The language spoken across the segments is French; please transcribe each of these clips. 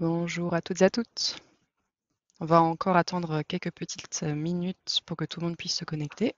Bonjour à toutes et à toutes. On va encore attendre quelques petites minutes pour que tout le monde puisse se connecter.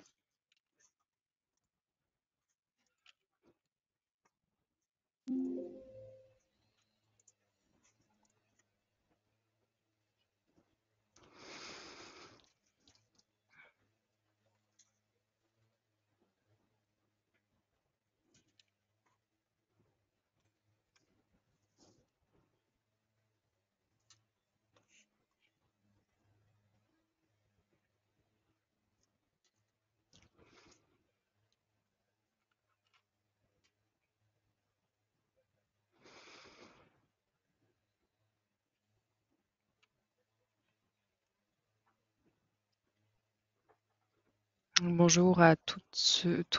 Bonjour à tous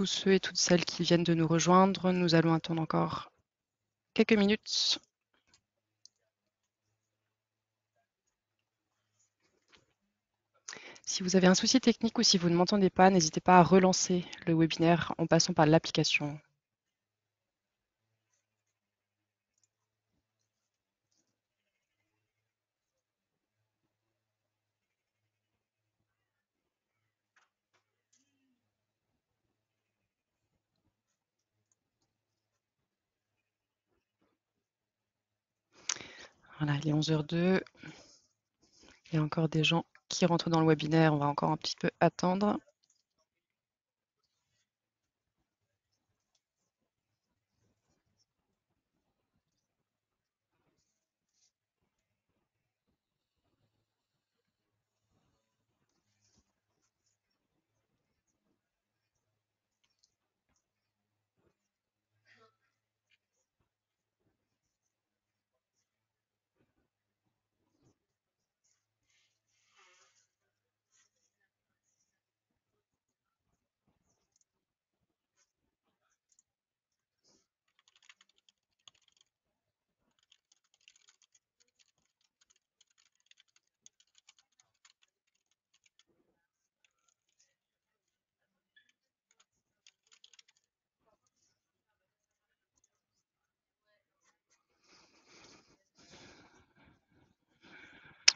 ceux et toutes celles qui viennent de nous rejoindre. Nous allons attendre encore quelques minutes. Si vous avez un souci technique ou si vous ne m'entendez pas, n'hésitez pas à relancer le webinaire en passant par l'application Voilà, il est 11h02. Il y a encore des gens qui rentrent dans le webinaire. On va encore un petit peu attendre.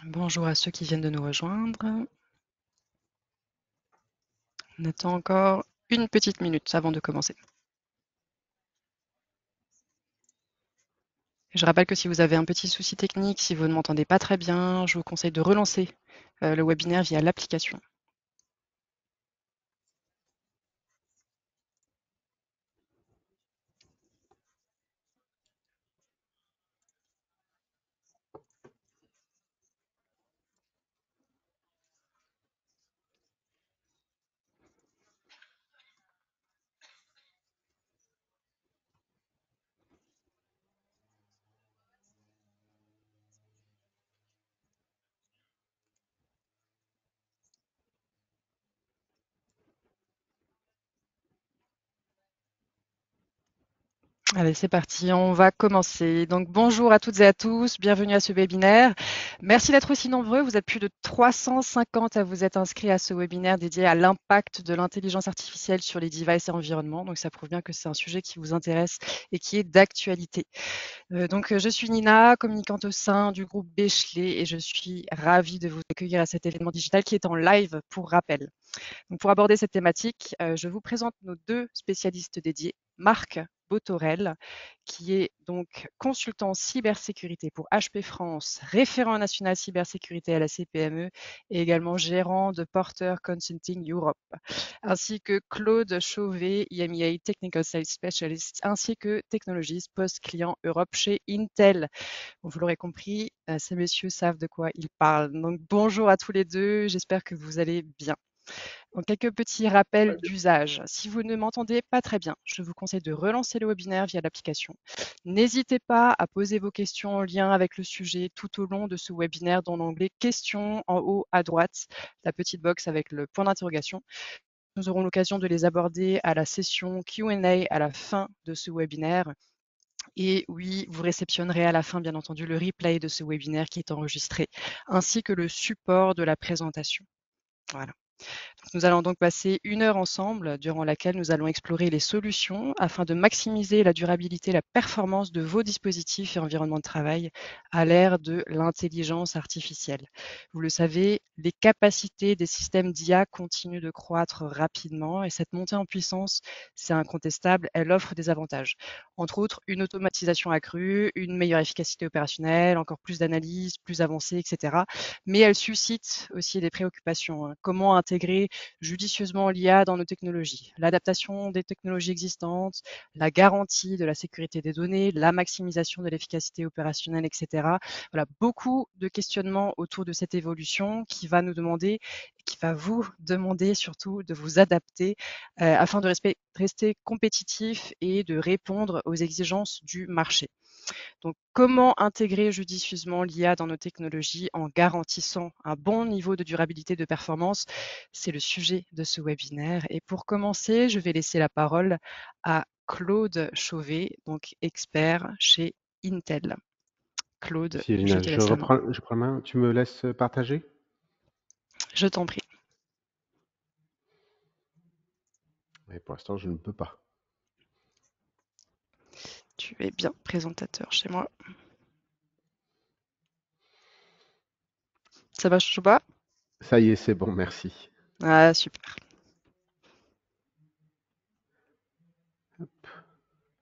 Bonjour à ceux qui viennent de nous rejoindre. On attend encore une petite minute avant de commencer. Je rappelle que si vous avez un petit souci technique, si vous ne m'entendez pas très bien, je vous conseille de relancer euh, le webinaire via l'application. Allez, c'est parti, on va commencer. Donc bonjour à toutes et à tous, bienvenue à ce webinaire. Merci d'être aussi nombreux, vous êtes plus de 350 à vous être inscrits à ce webinaire dédié à l'impact de l'intelligence artificielle sur les devices et environnement. Donc ça prouve bien que c'est un sujet qui vous intéresse et qui est d'actualité. Euh, donc je suis Nina, communicante au sein du groupe Béchelet et je suis ravie de vous accueillir à cet événement digital qui est en live pour rappel. Donc pour aborder cette thématique, euh, je vous présente nos deux spécialistes dédiés, Marc Botorel, qui est donc consultant cybersécurité pour HP France, référent national cybersécurité à la CPME et également gérant de Porter Consulting Europe, ainsi que Claude Chauvet, EMEA Technical Sales Specialist, ainsi que technologiste post-client Europe chez Intel. vous l'aurez compris, euh, ces messieurs savent de quoi ils parlent. Donc bonjour à tous les deux, j'espère que vous allez bien quelques petits rappels d'usage. Si vous ne m'entendez pas très bien, je vous conseille de relancer le webinaire via l'application. N'hésitez pas à poser vos questions en lien avec le sujet tout au long de ce webinaire dans l'onglet Questions en haut à droite, la petite box avec le point d'interrogation. Nous aurons l'occasion de les aborder à la session QA à la fin de ce webinaire. Et oui, vous réceptionnerez à la fin, bien entendu, le replay de ce webinaire qui est enregistré, ainsi que le support de la présentation. Voilà nous allons donc passer une heure ensemble durant laquelle nous allons explorer les solutions afin de maximiser la durabilité et la performance de vos dispositifs et environnements de travail à l'ère de l'intelligence artificielle. Vous le savez, les capacités des systèmes d'IA continuent de croître rapidement et cette montée en puissance, c'est incontestable, elle offre des avantages. Entre autres, une automatisation accrue, une meilleure efficacité opérationnelle, encore plus d'analyses plus avancées, etc. Mais elle suscite aussi des préoccupations. Hein. Comment Intégrer judicieusement l'IA dans nos technologies, l'adaptation des technologies existantes, la garantie de la sécurité des données, la maximisation de l'efficacité opérationnelle, etc. Voilà, beaucoup de questionnements autour de cette évolution qui va nous demander, qui va vous demander surtout de vous adapter euh, afin de rester compétitif et de répondre aux exigences du marché. Donc, comment intégrer judicieusement l'IA dans nos technologies en garantissant un bon niveau de durabilité de performance C'est le sujet de ce webinaire. Et pour commencer, je vais laisser la parole à Claude Chauvet, donc expert chez Intel. Claude, je, je prends la main. Tu me laisses euh, partager Je t'en prie. Mais pour l'instant, je ne peux pas. Tu es bien présentateur chez moi. Ça va, Chouba Ça y est, c'est bon, merci. Ah, super.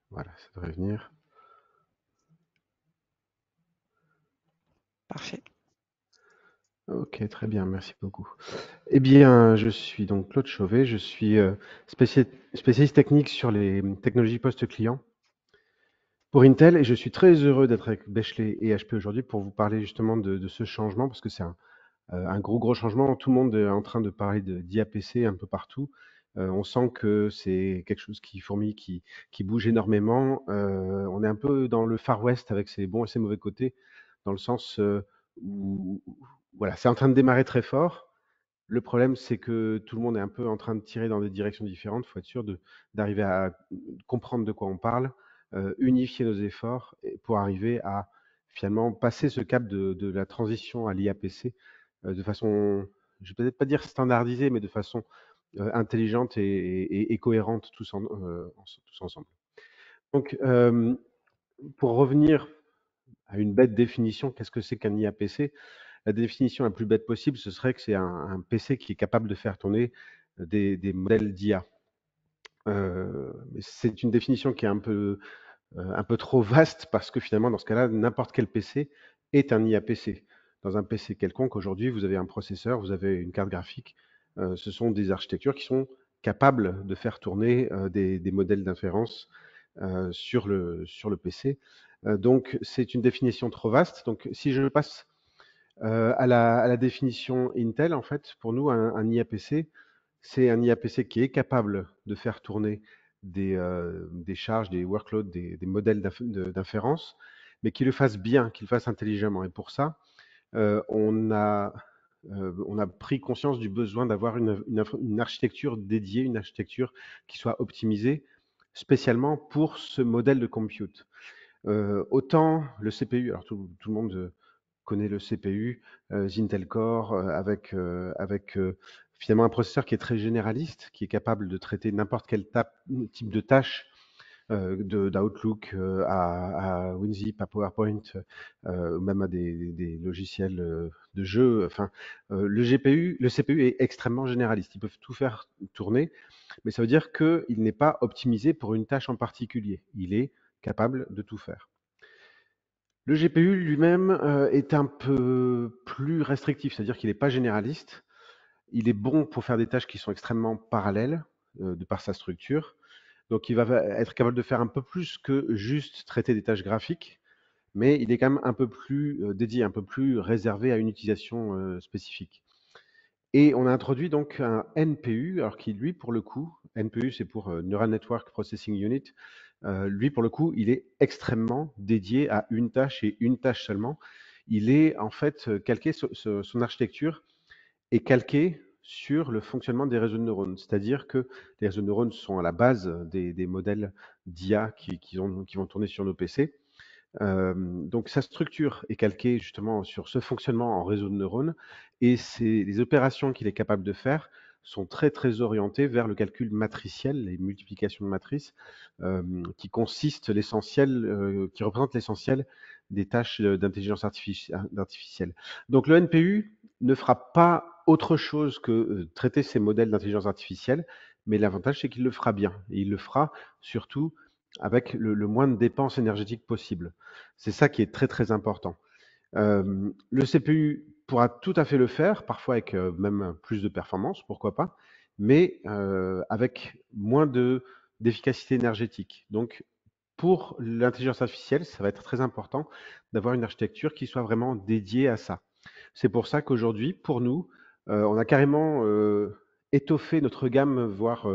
Voilà, ça devrait venir. Parfait. Ok, très bien, merci beaucoup. Eh bien, je suis donc Claude Chauvet, je suis euh, spécialiste technique sur les technologies post-client pour Intel et je suis très heureux d'être avec Bechley et HP aujourd'hui pour vous parler justement de, ce changement parce que c'est euh, un, gros gros changement. Tout le monde est en train de parler d'IAPC un peu partout. Euh, on sent que c'est quelque chose qui fourmille, qui, bouge énormément. Euh, on est un peu dans le Far West avec ses bons et ses mauvais côtés, dans le sens où, voilà, c'est en train de démarrer très fort. Le problème, c'est que tout le monde est un peu en train de tirer dans des directions différentes. Il faut être sûr d'arriver à comprendre de quoi on parle. Euh, unifier nos efforts pour arriver à finalement passer ce cap de, la transition à l'IAPC euh, de façon, je vais peut-être pas dire standardisée, mais de façon euh, intelligente et, cohérente tous, ensemble. Donc, pour revenir à une bête définition, qu'est-ce que c'est qu'un IAPC La définition la plus bête possible, ce serait que c'est un, PC qui est capable de faire tourner des modèles d'IA c'est une définition qui est un peu, un peu trop vaste parce que finalement, dans ce cas-là, n'importe quel PC est un IAPC. Dans un PC quelconque, aujourd'hui, vous avez un processeur, vous avez une carte graphique. ce sont des architectures qui sont capables de faire tourner des, modèles d'inférence sur, le, sur le PC. donc, c'est une définition trop vaste. Donc, si je passe à, la, à, la, définition Intel, en fait, pour nous, un, un IAPC, c'est un IAPC qui est capable de faire tourner des, euh, charges, des workloads, des, modèles d'inférence, mais qui le fasse bien, qui le fasse intelligemment. Et pour ça, euh, euh, on, a, pris conscience du besoin d'avoir une, architecture dédiée, une architecture qui soit optimisée spécialement pour ce modèle de compute. autant le CPU, alors tout, le monde connaît le CPU, Intel Core avec, avec finalement un processeur qui est très généraliste, qui est capable de traiter n'importe quel type de tâche, euh, d'Outlook euh, à, à, WinZip, à PowerPoint, euh, même à des, logiciels euh, de jeu. Enfin, le GPU, le CPU est extrêmement généraliste. Ils peuvent tout faire tourner, mais ça veut dire qu'il n'est pas optimisé pour une tâche en particulier. Il est capable de tout faire. Le GPU lui-même est un peu plus restrictif, c'est-à-dire qu'il n'est pas généraliste il est bon pour faire des tâches qui sont extrêmement parallèles euh, de par sa structure. Donc, il va être capable de faire un peu plus que juste traiter des tâches graphiques, mais il est quand même un peu plus euh, dédié, un peu plus réservé à une utilisation euh, spécifique. Et on a introduit donc un NPU, alors qui lui, pour le coup, NPU, c'est pour Neural Network Processing Unit. lui, pour le coup, il est extrêmement dédié à une tâche et une tâche seulement. Il est en fait calqué sur son architecture est calqué sur le fonctionnement des réseaux de neurones. C'est-à-dire que les réseaux de neurones sont à la base des, modèles d'IA qui, vont tourner sur nos PC. Euh, donc sa structure est calquée justement sur ce fonctionnement en réseau de neurones et c'est les opérations qu'il est capable de faire sont très très orientés vers le calcul matriciel, les multiplications de matrices, qui consistent l'essentiel, qui représentent l'essentiel des tâches d'intelligence hein, artificielle. Donc le NPU ne fera pas autre chose que traiter ces modèles d'intelligence artificielle, mais l'avantage c'est qu'il le fera bien. Et il le fera surtout avec le, moins de dépenses énergétiques possible. C'est ça qui est très très important. le CPU pourra tout à fait le faire, parfois avec même plus de performance, pourquoi pas, mais avec moins de d'efficacité énergétique. Donc, pour l'intelligence artificielle, ça va être très important d'avoir une architecture qui soit vraiment dédiée à ça. C'est pour ça qu'aujourd'hui, pour nous, on a carrément étoffé notre gamme, voire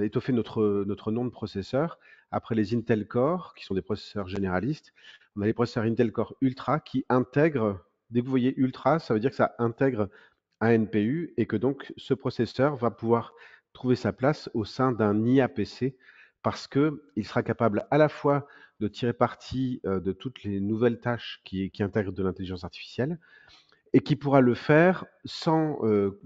étoffé notre, notre nom de processeur. Après les Intel Core, qui sont des processeurs généralistes, on a les processeurs Intel Core Ultra qui intègrent Dès que vous voyez ultra, ça veut dire que ça intègre un NPU et que donc ce processeur va pouvoir trouver sa place au sein d'un IAPC parce qu'il sera capable à la fois de tirer parti euh, de toutes les nouvelles tâches qui, intègrent de l'intelligence artificielle et qui pourra le faire sans euh,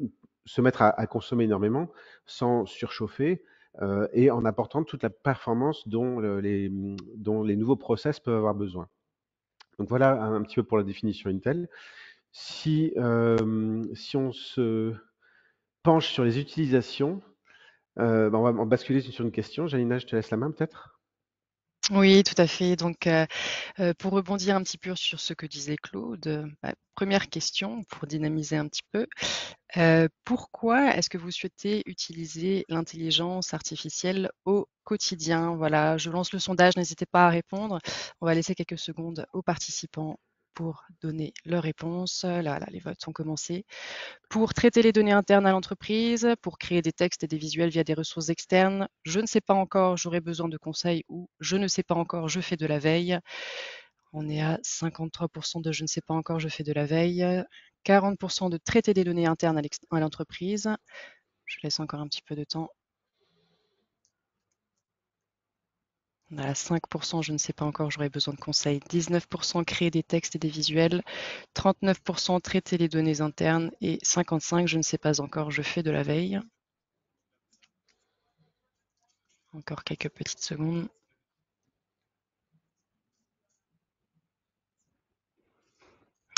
se mettre à, consommer énormément, sans surchauffer euh, et en apportant toute la performance dont, les, dont les nouveaux process peuvent avoir besoin. Donc voilà un, petit peu pour la définition Intel. Si, euh, si on se penche sur les utilisations, euh, ben on va basculer sur une question. Janina, je te laisse la main peut-être. Oui, tout à fait. Donc, euh, euh, pour rebondir un petit peu sur ce que disait Claude, euh, bah, première question pour dynamiser un petit peu. pourquoi est-ce que vous souhaitez utiliser l'intelligence artificielle au quotidien Voilà, je lance le sondage, n'hésitez pas à répondre. On va laisser quelques secondes aux participants pour donner leur réponse, Là, là, les votes sont commencés. Pour traiter les données internes à l'entreprise, pour créer des textes et des visuels via des ressources externes, je ne sais pas encore, j'aurai besoin de conseils ou je ne sais pas encore, je fais de la veille. On est à 53% de je ne sais pas encore, je fais de la veille. 40% de traiter des données internes à l'entreprise. Je laisse encore un petit peu de temps On a 5%, je ne sais pas encore, j'aurais besoin de conseils. 19% créer des textes et des visuels. 39% traiter les données internes. Et 55%, je ne sais pas encore, je fais de la veille. Encore quelques petites secondes.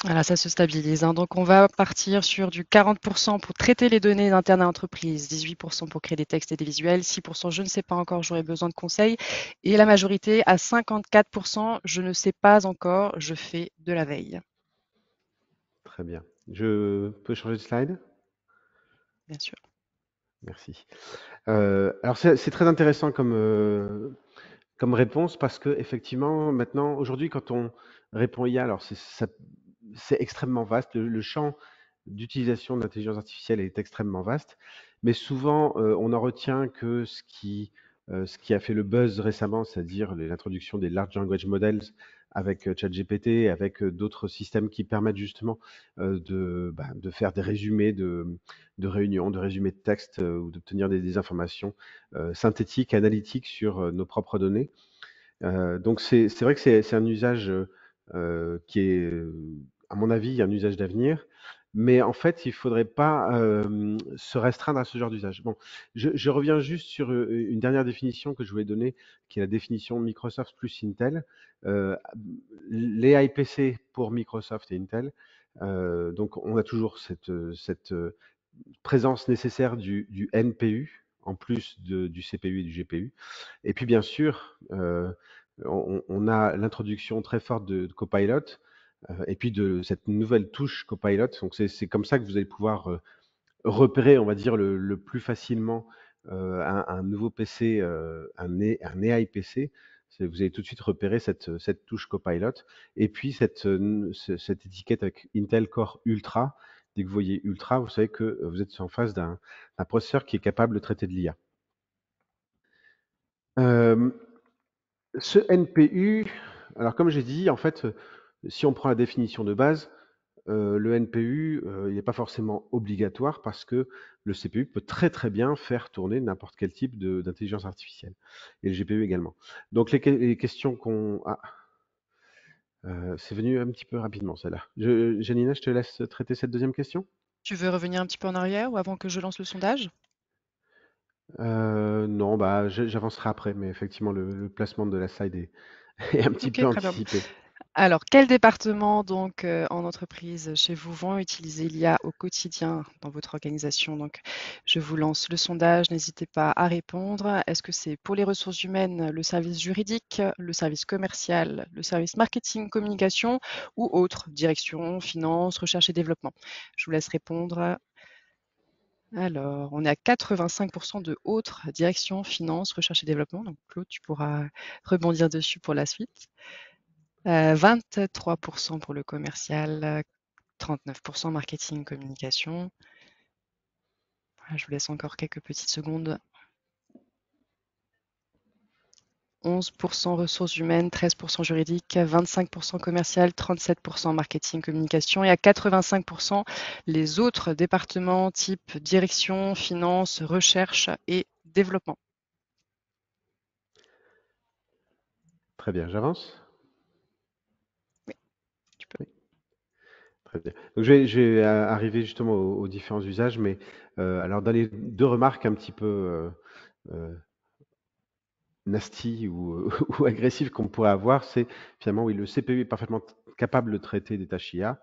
Voilà, ça se stabilise. Hein. Donc, on va partir sur du 40% pour traiter les données d'internet entreprise, 18% pour créer des textes et des visuels, 6% je ne sais pas encore, j'aurai besoin de conseils. Et la majorité à 54%, je ne sais pas encore, je fais de la veille. Très bien. Je peux changer de slide Bien sûr. Merci. Euh, alors, c'est très intéressant comme, euh, comme réponse parce que, effectivement, maintenant, aujourd'hui, quand on répond IA, alors ça c'est extrêmement vaste. Le, champ d'utilisation de l'intelligence artificielle est extrêmement vaste, mais souvent euh, on en retient que euh, ce qui, a fait le buzz récemment, c'est-à-dire l'introduction des large language models avec euh, ChatGPT, avec d'autres systèmes qui permettent justement de, bah, de, faire des résumés de, réunions, de résumés de textes ou d'obtenir des, des, informations synthétiques, analytiques sur nos propres données. donc c'est vrai que c'est un usage qui est à mon avis, il y a un usage d'avenir. Mais en fait, il ne faudrait pas se restreindre à ce genre d'usage. Bon, je, reviens juste sur une dernière définition que je voulais donner, qui est la définition Microsoft plus Intel. les IPC pour Microsoft et Intel. donc, on a toujours cette, présence nécessaire du, NPU en plus du CPU et du GPU. Et puis, bien sûr, on, a l'introduction très forte de Copilot euh, et puis de cette nouvelle touche Copilot. Donc c'est comme ça que vous allez pouvoir euh, repérer, on va dire, le, plus facilement euh, un, nouveau PC, un, AI PC vous allez tout de suite repérer cette, cette touche Copilot. Et puis, cette, cette, étiquette avec Intel Core Ultra, dès que vous voyez Ultra, vous savez que vous êtes en face d'un processeur qui est capable de traiter de l'IA. ce NPU, alors comme j'ai dit, en fait, si on prend la définition de base, euh, le NPU, euh, il n'est pas forcément obligatoire parce que le CPU peut très très bien faire tourner n'importe quel type d'intelligence artificielle et le GPU également. Donc les, questions qu'on a... Ah, euh, c'est venu un petit peu rapidement celle-là. Je, Janina, je te laisse traiter cette deuxième question. Tu veux revenir un petit peu en arrière ou avant que je lance le sondage Non, bah j'avancerai après, mais effectivement le, placement de la slide est, un petit peu anticipé. Alors, quel département donc euh, en entreprise chez vous vont utiliser l'IA au quotidien dans votre organisation Donc, je vous lance le sondage, n'hésitez pas à répondre. Est-ce que c'est pour les ressources humaines, le service juridique, le service commercial, le service marketing, communication ou autre Direction, finance, recherche et développement. Je vous laisse répondre. Alors, on est à 85% de autres, direction, finance, recherche et développement. Donc, Claude, tu pourras rebondir dessus pour la suite. 23% euh, pour le commercial, 39% euh, marketing, communication. Ah, je vous laisse encore quelques petites secondes. 11% ressources humaines, 13% juridique, 25% commercial, 37% marketing, communication et à 85% les autres départements type direction, finance, recherche et développement. Très bien, j'avance. J'ai arrivé je euh, justement aux, différents usages, mais euh, alors dans les deux remarques un petit peu euh, euh nasty ou, ou agressives qu'on pourrait avoir, c'est finalement, oui, le CPU est parfaitement capable de traiter des tâches IA.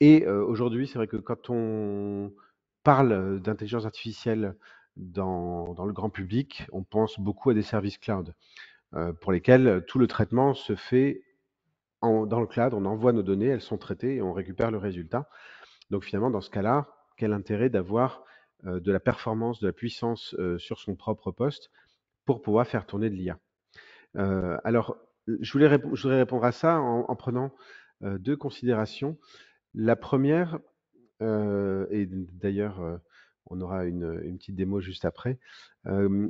Et aujourd'hui, c'est vrai que quand on parle d'intelligence artificielle dans, le grand public, on pense beaucoup à des services cloud pour lesquels tout le traitement se fait dans le cloud, on envoie nos données, elles sont traitées et on récupère le résultat. Donc finalement, dans ce cas-là, quel intérêt d'avoir euh, de la performance, de la puissance euh, sur son propre poste pour pouvoir faire tourner de l'IA euh, Alors, je voulais, je répondre à ça en, prenant deux considérations. La première, et d'ailleurs, on aura une, petite démo juste après.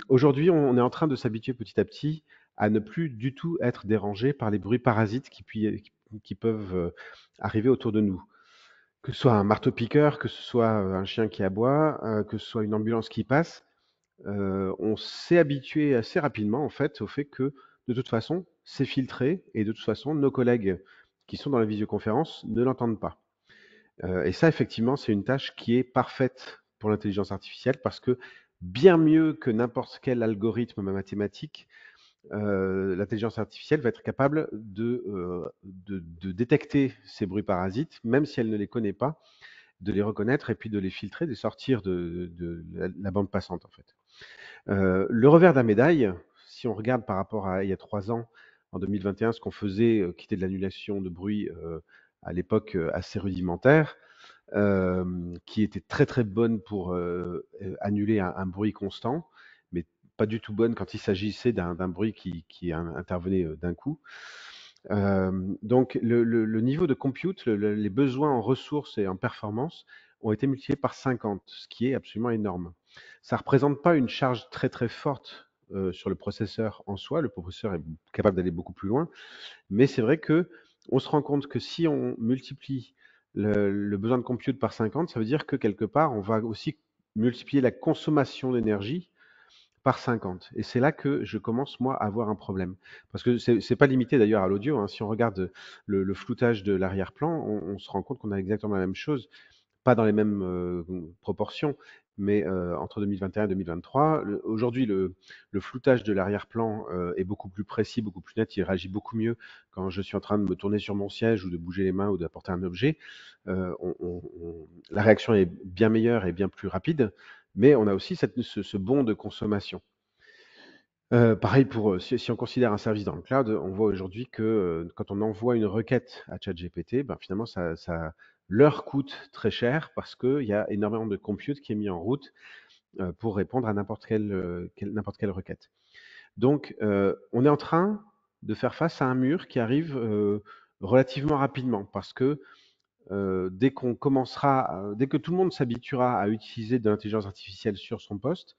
Aujourd'hui, on, est en train de s'habituer petit à petit à ne plus du tout être dérangé par les bruits parasites qui, euh, qui, peuvent euh, arriver autour de nous. Que ce soit un marteau-piqueur, que ce soit euh, un chien qui aboie, que ce soit une ambulance qui passe, on s'est habitué assez rapidement en fait au fait que de toute façon c'est filtré et de toute façon nos collègues qui sont dans la visioconférence ne l'entendent pas. et ça effectivement c'est une tâche qui est parfaite pour l'intelligence artificielle parce que bien mieux que n'importe quel algorithme mathématique, euh, l'intelligence artificielle va être capable euh, de, détecter ces bruits parasites, même si elle ne les connaît pas, de les reconnaître et puis de les filtrer, de sortir de, la, bande passante en fait. Euh, le revers de la médaille, si on regarde par rapport à il y a trois ans, en 2021, ce qu'on faisait, qui était de l'annulation de bruit à l'époque assez rudimentaire, qui était très très bonne pour annuler un bruit constant, pas du tout bonne quand il s'agissait d'un bruit qui, intervenait euh, d'un coup. Euh, donc le, niveau de compute, les besoins en ressources et en performance ont été multipliés par 50, ce qui est absolument énorme. Ça ne représente pas une charge très très forte euh, sur le processeur en soi, le processeur est capable d'aller beaucoup plus loin, mais c'est vrai que on se rend compte que si on multiplie le, besoin de compute par 50, ça veut dire que quelque part on va aussi multiplier la consommation d'énergie par 50. Et c'est là que je commence, moi, à avoir un problème. Parce que c'est n'est pas limité d'ailleurs à l'audio. Hein. Si on regarde le, floutage de l'arrière-plan, on, se rend compte qu'on a exactement la même chose, pas dans les mêmes euh, proportions, mais euh, entre 2021 et 2023. Aujourd'hui, le, le, floutage de l'arrière-plan euh, est beaucoup plus précis, beaucoup plus net. Il réagit beaucoup mieux quand je suis en train de me tourner sur mon siège ou de bouger les mains ou d'apporter un objet. la réaction est bien meilleure et bien plus rapide mais on a aussi cette, ce, bond de consommation. Euh, pareil pour euh, si, on considère un service dans le cloud, on voit aujourd'hui que euh, quand on envoie une requête à ChatGPT, ben, finalement ça, leur coûte très cher parce qu'il y a énormément de compute qui est mis en route pour répondre à n'importe quelle, n'importe quelle requête. Donc on est en train de faire face à un mur qui arrive relativement rapidement parce que euh, dès qu'on commencera, euh, dès que tout le monde s'habituera à utiliser de l'intelligence artificielle sur son poste,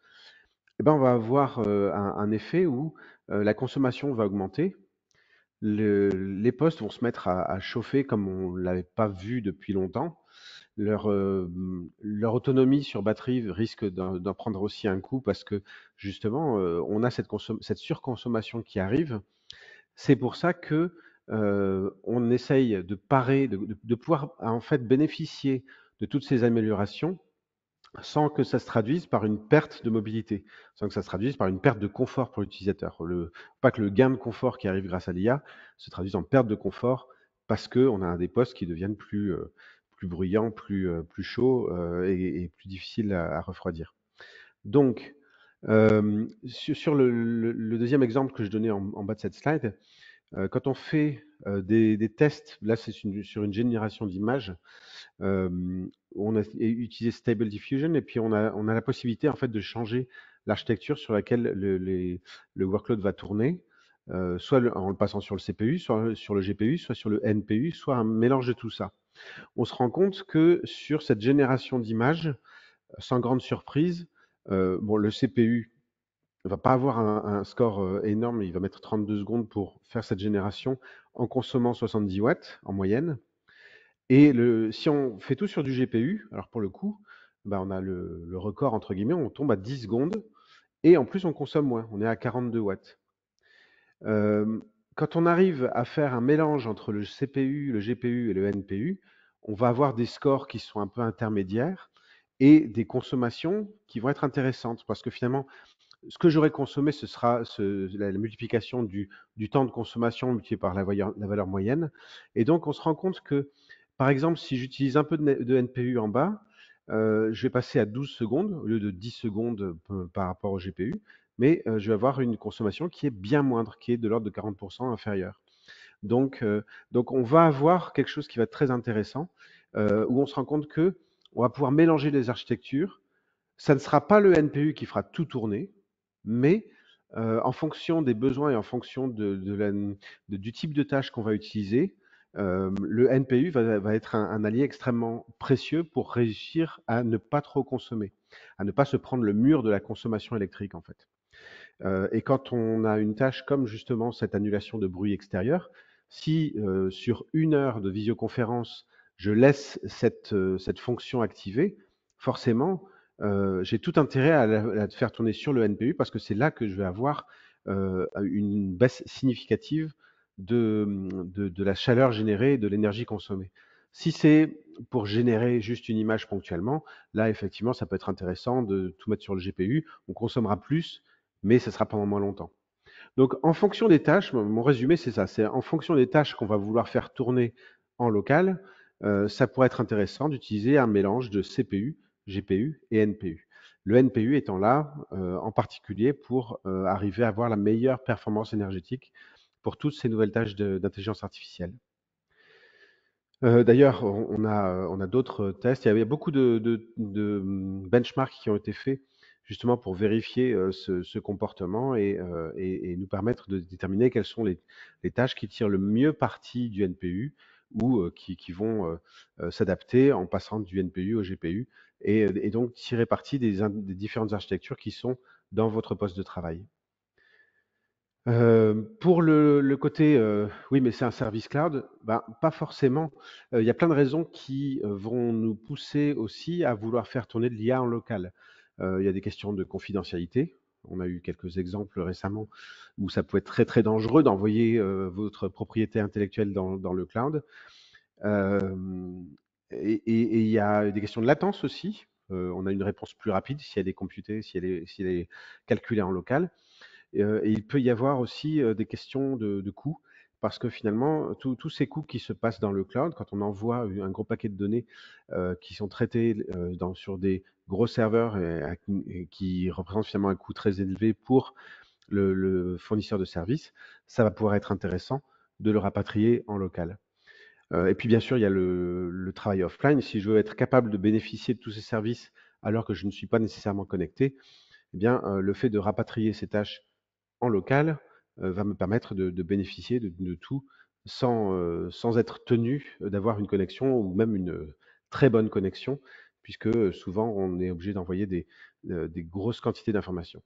eh ben on va avoir euh, un, effet où la consommation va augmenter, les postes vont se mettre à, chauffer comme on ne l'avait pas vu depuis longtemps, leur, autonomie sur batterie risque d'en prendre aussi un coup parce que justement, on a cette surconsommation qui arrive. C'est pour ça que euh, on essaye de parer, de, pouvoir en fait bénéficier de toutes ces améliorations sans que ça se traduise par une perte de mobilité, sans que ça se traduise par une perte de confort pour l'utilisateur. Pas que le gain de confort qui arrive grâce à l'IA se traduise en perte de confort parce qu'on a des postes qui deviennent plus, euh, plus bruyants, plus, euh, plus chauds et, plus difficiles à, refroidir. Donc, sur, le, deuxième exemple que je donnais en bas de cette slide, euh, quand on fait euh, des, tests, là c'est sur une génération d'images, euh, on a utilisé Stable Diffusion et puis on a, on a la possibilité en fait de changer l'architecture sur laquelle le, workload va tourner, soit en le passant sur le CPU, soit sur le GPU, soit sur le NPU, soit un mélange de tout ça. On se rend compte que sur cette génération d'images, sans grande surprise, bon, le CPU va pas avoir un, score euh, énorme. Il va mettre 32 secondes pour faire cette génération en consommant 70 watts en moyenne. Et le, si on fait tout sur du GPU, alors pour le coup, bah, on a le, record entre guillemets, on tombe à 10 secondes et en plus on consomme moins, on est à 42 watts. Euh, quand on arrive à faire un mélange entre le CPU, le GPU et le NPU, on va avoir des scores qui sont un peu intermédiaires et des consommations qui vont être intéressantes parce que finalement, ce que j'aurais consommé, ce sera la, multiplication du, temps de consommation multiplié par la, valeur moyenne. Et donc, on se rend compte que, par exemple, si j'utilise un peu de, NPU en bas, euh, je vais passer à 12 secondes au lieu de 10 secondes euh, par rapport au GPU, mais euh, je vais avoir une consommation qui est bien moindre, qui est de l'ordre de 40% inférieure. Donc, donc, on va avoir quelque chose qui va être très intéressant, où on se rend compte que on va pouvoir mélanger les architectures. Ça ne sera pas le NPU qui fera tout tourner, mais en fonction des besoins et en fonction du type de tâche qu'on va utiliser, le NPU va, être un, allié extrêmement précieux pour réussir à ne pas trop consommer, à ne pas se prendre le mur de la consommation électrique en fait. et quand on a une tâche comme justement cette annulation de bruit extérieur, si sur une heure de visioconférence, je laisse cette fonction activée, forcément, euh, j'ai tout intérêt à la, faire tourner sur le NPU parce que c'est là que je vais avoir euh, une baisse significative de, la chaleur générée et de l'énergie consommée. Si c'est pour générer juste une image ponctuellement, là, effectivement, ça peut être intéressant de tout mettre sur le GPU. On consommera plus, mais ce sera pendant moins longtemps. Donc, en fonction des tâches, mon résumé, c'est ça. C'est en fonction des tâches qu'on va vouloir faire tourner en local, euh, ça pourrait être intéressant d'utiliser un mélange de CPU GPU et NPU. Le NPU étant là euh, en particulier pour euh, arriver à avoir la meilleure performance énergétique pour toutes ces nouvelles tâches d'intelligence artificielle. Euh, d'ailleurs, on a, d'autres tests. Il y a beaucoup de, hum, benchmarks qui ont été faits justement pour vérifier ce, comportement et, nous permettre de déterminer quelles sont les, tâches qui tirent le mieux parti du NPU ou qui vont s'adapter en passant du NPU au GPU euh, et, donc tirer parti des, différentes architectures qui sont dans votre poste de travail. Euh, pour le, côté, euh, oui, mais c'est un service cloud, ben, pas forcément. Il y a plein de raisons qui vont nous pousser aussi à vouloir faire tourner de l'IA en local. Il y a des questions de confidentialité. On a eu quelques exemples récemment où ça peut être très très dangereux d'envoyer votre propriété intellectuelle dans le cloud. Et il y a des questions de latence aussi. Euh, on a une réponse plus rapide si elle est computée, si elle est, si calculée en local. Euh, et il peut y avoir aussi euh, des questions de, coûts, parce que finalement, tous ces coûts qui se passent dans le cloud, quand on envoie un gros paquet de données qui sont traitées sur des gros serveurs et, qui représentent finalement un coût très élevé pour le fournisseur de services, ça va pouvoir être intéressant de le rapatrier en local. Euh, et puis bien sûr, il y a le, travail offline. Si je veux être capable de bénéficier de tous ces services alors que je ne suis pas nécessairement connecté, eh bien, euh, le fait de rapatrier ces tâches en local euh, va me permettre de, bénéficier de, tout sans, sans être tenu d'avoir une connexion ou même une très bonne connexion, puisque souvent on est obligé d'envoyer des, des grosses quantités d'informations.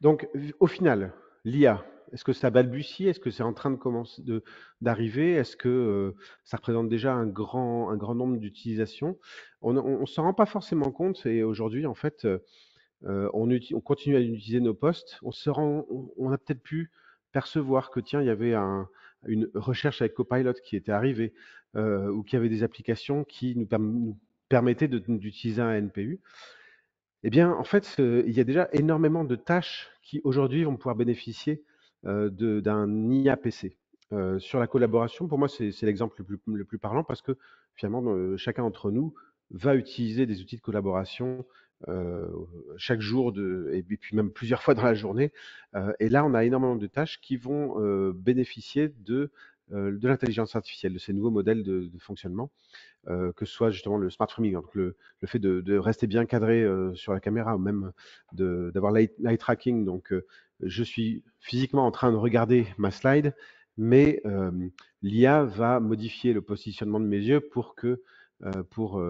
donc au final, l'IA, est-ce que ça balbutie Est-ce que c'est en train de d'arriver Est-ce que euh, ça représente déjà un grand, un grand nombre d'utilisations On ne s'en rend pas forcément compte et aujourd'hui, en fait, euh, euh, on, continue à utiliser nos postes. On, se rend, on, a peut-être pu percevoir que, tiens, il y avait une recherche avec Copilot qui était arrivée ou qu'il y avait des applications qui nous, nous permettaient d'utiliser un NPU. Eh bien, en fait, il y a déjà énormément de tâches qui aujourd'hui vont pouvoir bénéficier euh, d'un IAPC. Euh, sur la collaboration, pour moi, c'est l'exemple le plus, parlant parce que finalement, chacun d'entre nous va utiliser des outils de collaboration euh, chaque jour et puis même plusieurs fois dans la journée. et là, on a énormément de tâches qui vont bénéficier de euh, de l'intelligence artificielle, de ces nouveaux modèles de, fonctionnement, euh, que ce soit justement le smart framing, hein, donc le, fait de, rester bien cadré euh, sur la caméra, ou même d'avoir l'eye tracking. Donc, je suis physiquement en train de regarder ma slide, mais l'IA va modifier le positionnement de mes yeux pour que, pour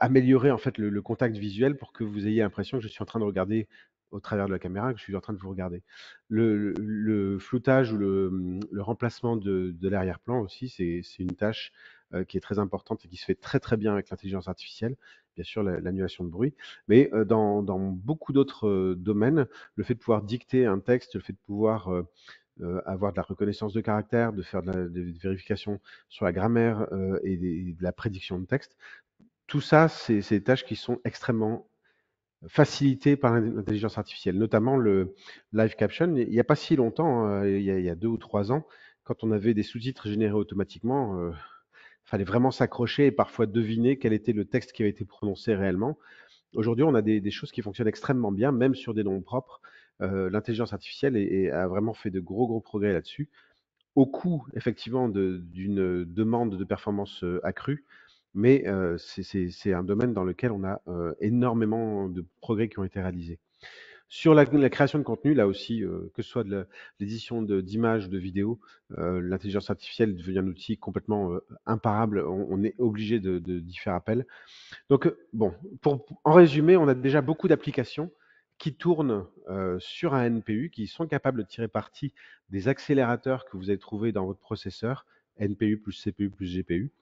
améliorer en fait le, contact visuel, pour que vous ayez l'impression que je suis en train de regarder au travers de la caméra que je suis en train de vous regarder. Le, floutage ou le, mmh, remplacement de, l'arrière-plan aussi, c'est une tâche euh, qui est très importante et qui se fait très très bien avec l'intelligence artificielle. Bien sûr, l'annulation de bruit, mais euh, dans, dans, beaucoup d'autres euh, domaines, le fait de pouvoir dicter un texte, le fait de pouvoir avoir de la reconnaissance de caractère, de faire de des vérifications sur la grammaire et, de la prédiction de texte, tout ça, c'est des tâches qui sont extrêmement facilité par l'intelligence artificielle, notamment le live caption. Il n'y a pas si longtemps, hein, il y, a, deux ou trois ans, quand on avait des sous-titres générés automatiquement, il euh, fallait vraiment s'accrocher et parfois deviner quel était le texte qui avait été prononcé réellement. Aujourd'hui, on a des, choses qui fonctionnent extrêmement bien, même sur des noms propres. Euh, l'intelligence artificielle a vraiment fait de gros, gros progrès là-dessus, au coût, effectivement, d'une demande de performance euh, accrue, mais c'est un domaine dans lequel on a énormément de progrès qui ont été réalisés. Sur la, création de contenu, là aussi, que ce soit de l'édition d'images, de, de, vidéos, l'intelligence artificielle devient un outil complètement imparable. On, est obligé de, d'y faire appel. Donc, en résumé, on a déjà beaucoup d'applications qui tournent sur un NPU, qui sont capables de tirer parti des accélérateurs que vous avez trouvés dans votre processeur, NPU plus CPU plus GPU,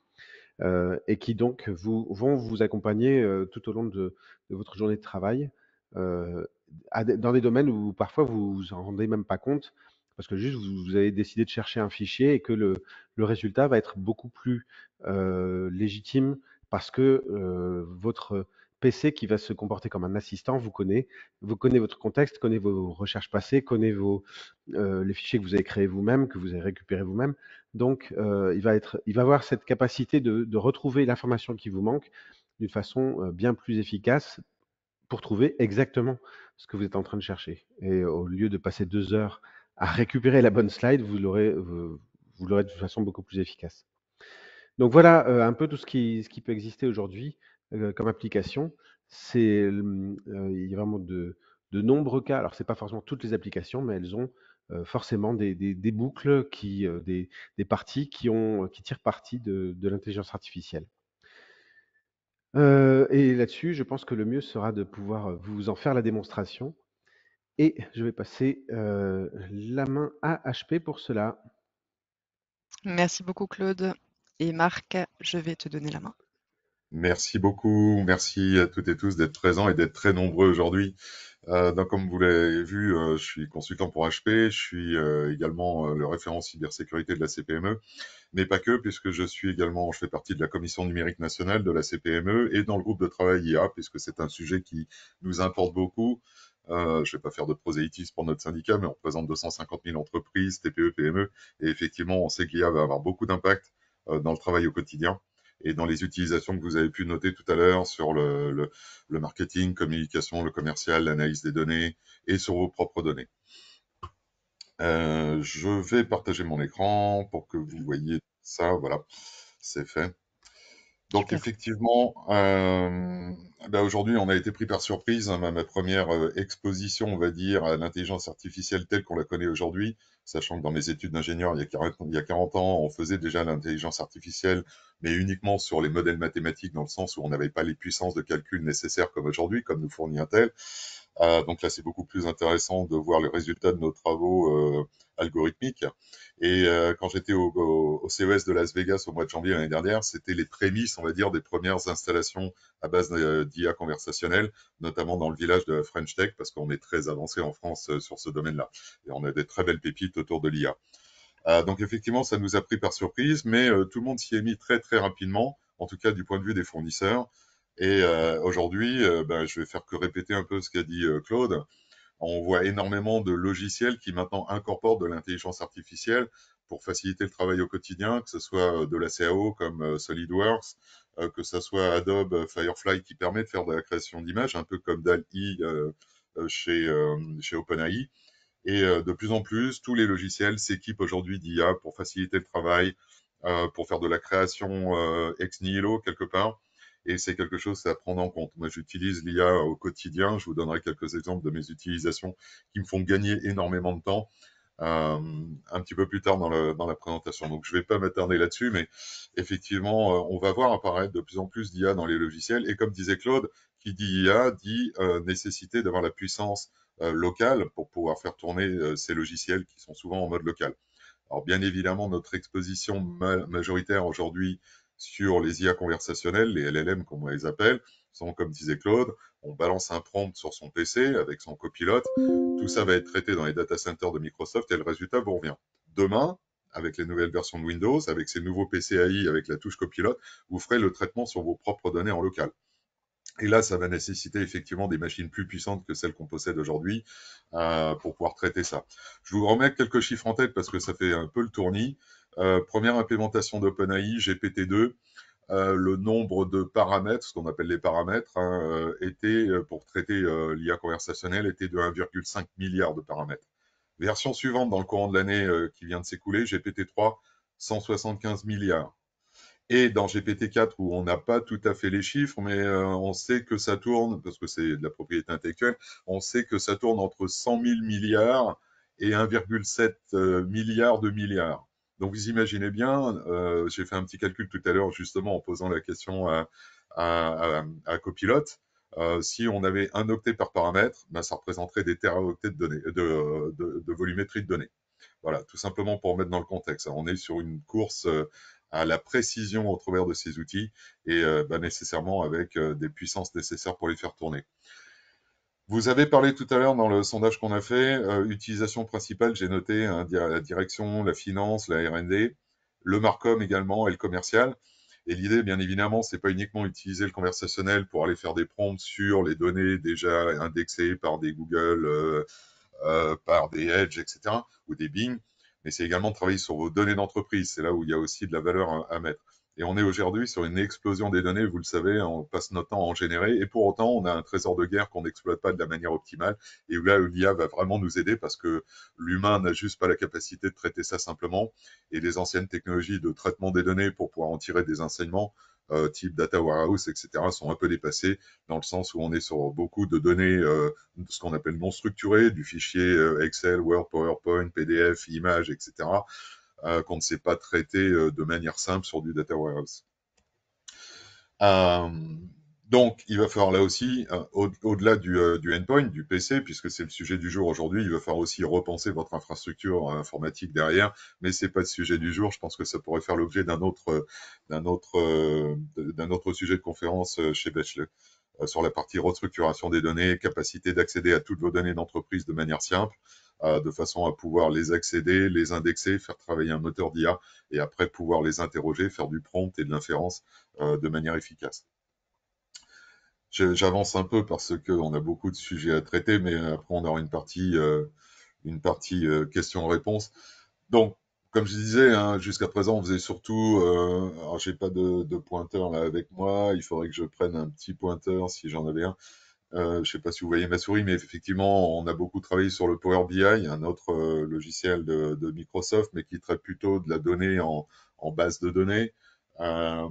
euh, et qui donc vous, vont vous accompagner euh, tout au long de, de, votre journée de travail euh, dans des domaines où parfois vous vous en rendez même pas compte parce que juste vous, avez décidé de chercher un fichier et que le, le résultat va être beaucoup plus légitime parce que votre PC qui va se comporter comme un assistant vous connaissez vous votre contexte, connaît vos recherches passées, connaît vos, euh, les fichiers que vous avez créés vous-même, que vous avez récupérés vous-même. Donc, euh, il, va être, il va avoir cette capacité de, retrouver l'information qui vous manque d'une façon euh, bien plus efficace pour trouver exactement ce que vous êtes en train de chercher. Et au lieu de passer deux heures à récupérer la bonne slide, vous l'aurez, vous, de façon beaucoup plus efficace. Donc voilà un peu tout ce qui, ce qui peut exister aujourd'hui euh, comme application, c'est euh, il y a vraiment de, nombreux cas. Alors c'est pas forcément toutes les applications, mais elles ont euh, forcément des, boucles qui des, parties qui ont qui tirent parti de, l'intelligence artificielle. et là-dessus, je pense que le mieux sera de pouvoir vous en faire la démonstration. Et je vais passer la main à HP pour cela. Merci beaucoup Claude. Et Marc, je vais te donner la main. Merci beaucoup. Merci à toutes et tous d'être présents et d'être très nombreux aujourd'hui. Euh, comme vous l'avez vu, euh, je suis consultant pour HP. Je suis euh, également le référent cybersécurité de la CPME, mais pas que, puisque je suis également, je fais partie de la commission numérique nationale de la CPME et dans le groupe de travail IA, puisque c'est un sujet qui nous importe beaucoup. je ne vais pas faire de prosélytisme pour notre syndicat, mais on représente 250 000 entreprises, TPE, PME, et effectivement, on sait que va avoir beaucoup d'impact dans le travail au quotidien et dans les utilisations que vous avez pu noter tout à l'heure sur le, marketing, communication, le commercial, l'analyse des données et sur vos propres données. Euh, je vais partager mon écran pour que vous voyez ça. Voilà, c'est fait. Donc effectivement, euh, bah, aujourd'hui, on a été pris par surprise. Hein, ma, première euh, exposition, on va dire, à l'intelligence artificielle telle qu'on la connaît aujourd'hui, sachant que dans mes études d'ingénieur, il, il, y a 40 ans, on faisait déjà l'intelligence artificielle, mais uniquement sur les modèles mathématiques, dans le sens où on n'avait pas les puissances de calcul nécessaires comme aujourd'hui, comme nous fournit Intel. Euh, donc là, c'est beaucoup plus intéressant de voir les résultats de nos travaux euh, algorithmiques. Et euh, quand j'étais au, CES de Las Vegas au mois de janvier l'année dernière, c'était les prémices, on va dire, des premières installations à base d'IA conversationnelle, notamment dans le village de French Tech, parce qu'on est très avancé en France sur ce domaine-là. Et on a des très belles pépites autour de l'IA. donc effectivement, ça nous a pris par surprise, mais tout le monde s'y est mis très très rapidement, en tout cas du point de vue des fournisseurs. Et euh, aujourd'hui, euh, ben, je vais faire que répéter un peu ce qu'a dit euh, Claude. On voit énormément de logiciels qui maintenant incorporent de l'intelligence artificielle pour faciliter le travail au quotidien, que ce soit de la CAO comme SolidWorks, que ce soit Adobe Firefly qui permet de faire de la création d'images, un peu comme dal chez, chez OpenAI. Et de plus en plus, tous les logiciels s'équipent aujourd'hui d'IA pour faciliter le travail, pour faire de la création ex nihilo quelque part et c'est quelque chose à prendre en compte. Moi, j'utilise l'IA au quotidien. Je vous donnerai quelques exemples de mes utilisations qui me font gagner énormément de temps. Euh, un petit peu plus tard dans, la présentation. Donc, je ne vais pas m'attarder là-dessus, mais effectivement, euh, on va voir apparaître de plus en plus d'IA dans les logiciels. Et comme disait Claude, qui dit IA dit euh, nécessité d'avoir la puissance locale pour pouvoir faire tourner ces logiciels qui sont souvent en mode local. Alors, bien évidemment, notre exposition majoritaire aujourd'hui, sur les IA conversationnelles, les LLM comme on les appelle, sont comme disait Claude, on balance un prompt sur son PC avec son copilote, tout ça va être traité dans les data centers de Microsoft et le résultat vous revient. Demain, avec les nouvelles versions de Windows, avec ces nouveaux PC AI, avec la touche copilote, vous ferez le traitement sur vos propres données en local. Et là, ça va nécessiter effectivement des machines plus puissantes que celles qu'on possède aujourd'hui euh, pour pouvoir traiter ça. Je vous remets quelques chiffres en tête parce que ça fait un peu le tournis. Euh, première implémentation d'OpenAI, GPT-2, euh, le nombre de paramètres, ce qu'on appelle les paramètres, hein, euh, était, pour traiter l'IA conversationnelle, était de 1,5 milliard de paramètres. Version suivante, dans le courant de l'année qui vient de s'écouler, GPT-3, 175 milliards. Et dans GPT-4, où on n'a pas tout à fait les chiffres, mais on sait que ça tourne, parce que c'est de la propriété intellectuelle, on sait que ça tourne entre 100 000 milliards et 1,7 milliard de milliards. Donc vous imaginez bien, euh, j'ai fait un petit calcul tout à l'heure justement en posant la question à, à, copilote. Euh, si on avait un octet par paramètre, ben, ça représenterait des teraoctets de, données, de, volumétrie de données. Voilà, tout simplement pour mettre dans le contexte. On est sur une course euh, à la précision au travers de ces outils et ben, nécessairement avec des puissances nécessaires pour les faire tourner. Vous avez parlé tout à l'heure dans le sondage qu'on a fait, euh, utilisation principale, j'ai noté hein, la direction, la finance, la RD, le Marcom également et le commercial. Et l'idée, bien évidemment, c'est pas uniquement utiliser le conversationnel pour aller faire des prompts sur les données déjà indexées par des Google, euh, euh, par des Edge, etc., ou des Bing, mais c'est également travailler sur vos données d'entreprise. C'est là où il y a aussi de la valeur à mettre. Et on est aujourd'hui sur une explosion des données, vous le savez, on passe notre temps en générer. Et pour autant, on a un trésor de guerre qu'on n'exploite pas de la manière optimale. Et là, l'IA va vraiment nous aider parce que l'humain n'a juste pas la capacité de traiter ça simplement. Et les anciennes technologies de traitement des données pour pouvoir en tirer des enseignements, euh, type data warehouse, etc., sont un peu dépassées, dans le sens où on est sur beaucoup de données, euh, ce qu'on appelle non structurées, du fichier euh, Excel, Word, PowerPoint, PDF, images, etc. Euh, qu'on ne sait pas traiter euh, de manière simple sur du data warehouse. Euh, donc, il va falloir là aussi, au-delà du, endpoint, du PC, puisque c'est le sujet du jour aujourd'hui, il va falloir aussi repenser votre infrastructure informatique derrière, mais ce n'est pas le sujet du jour. Je pense que ça pourrait faire l'objet d'un autre, sujet de conférence chez Bachelet sur la partie restructuration des données, capacité d'accéder à toutes vos données d'entreprise de manière simple de façon à pouvoir les accéder, les indexer, faire travailler un moteur d'IA et après pouvoir les interroger, faire du prompt et de l'inférence euh, de manière efficace. J'avance un peu parce qu'on a beaucoup de sujets à traiter, mais après on aura une partie, euh, une partie euh, questions-réponses. Donc, comme je disais, hein, jusqu'à présent, on faisait surtout. Euh, alors, j'ai pas de, de, pointeur avec moi. Il faudrait que je prenne un petit pointeur si j'en avais un. Euh, je ne sais pas si vous voyez ma souris, mais effectivement, on a beaucoup travaillé sur le Power BI, un autre euh, logiciel de, Microsoft, mais qui traite plutôt de la donnée en, base de données. Euh,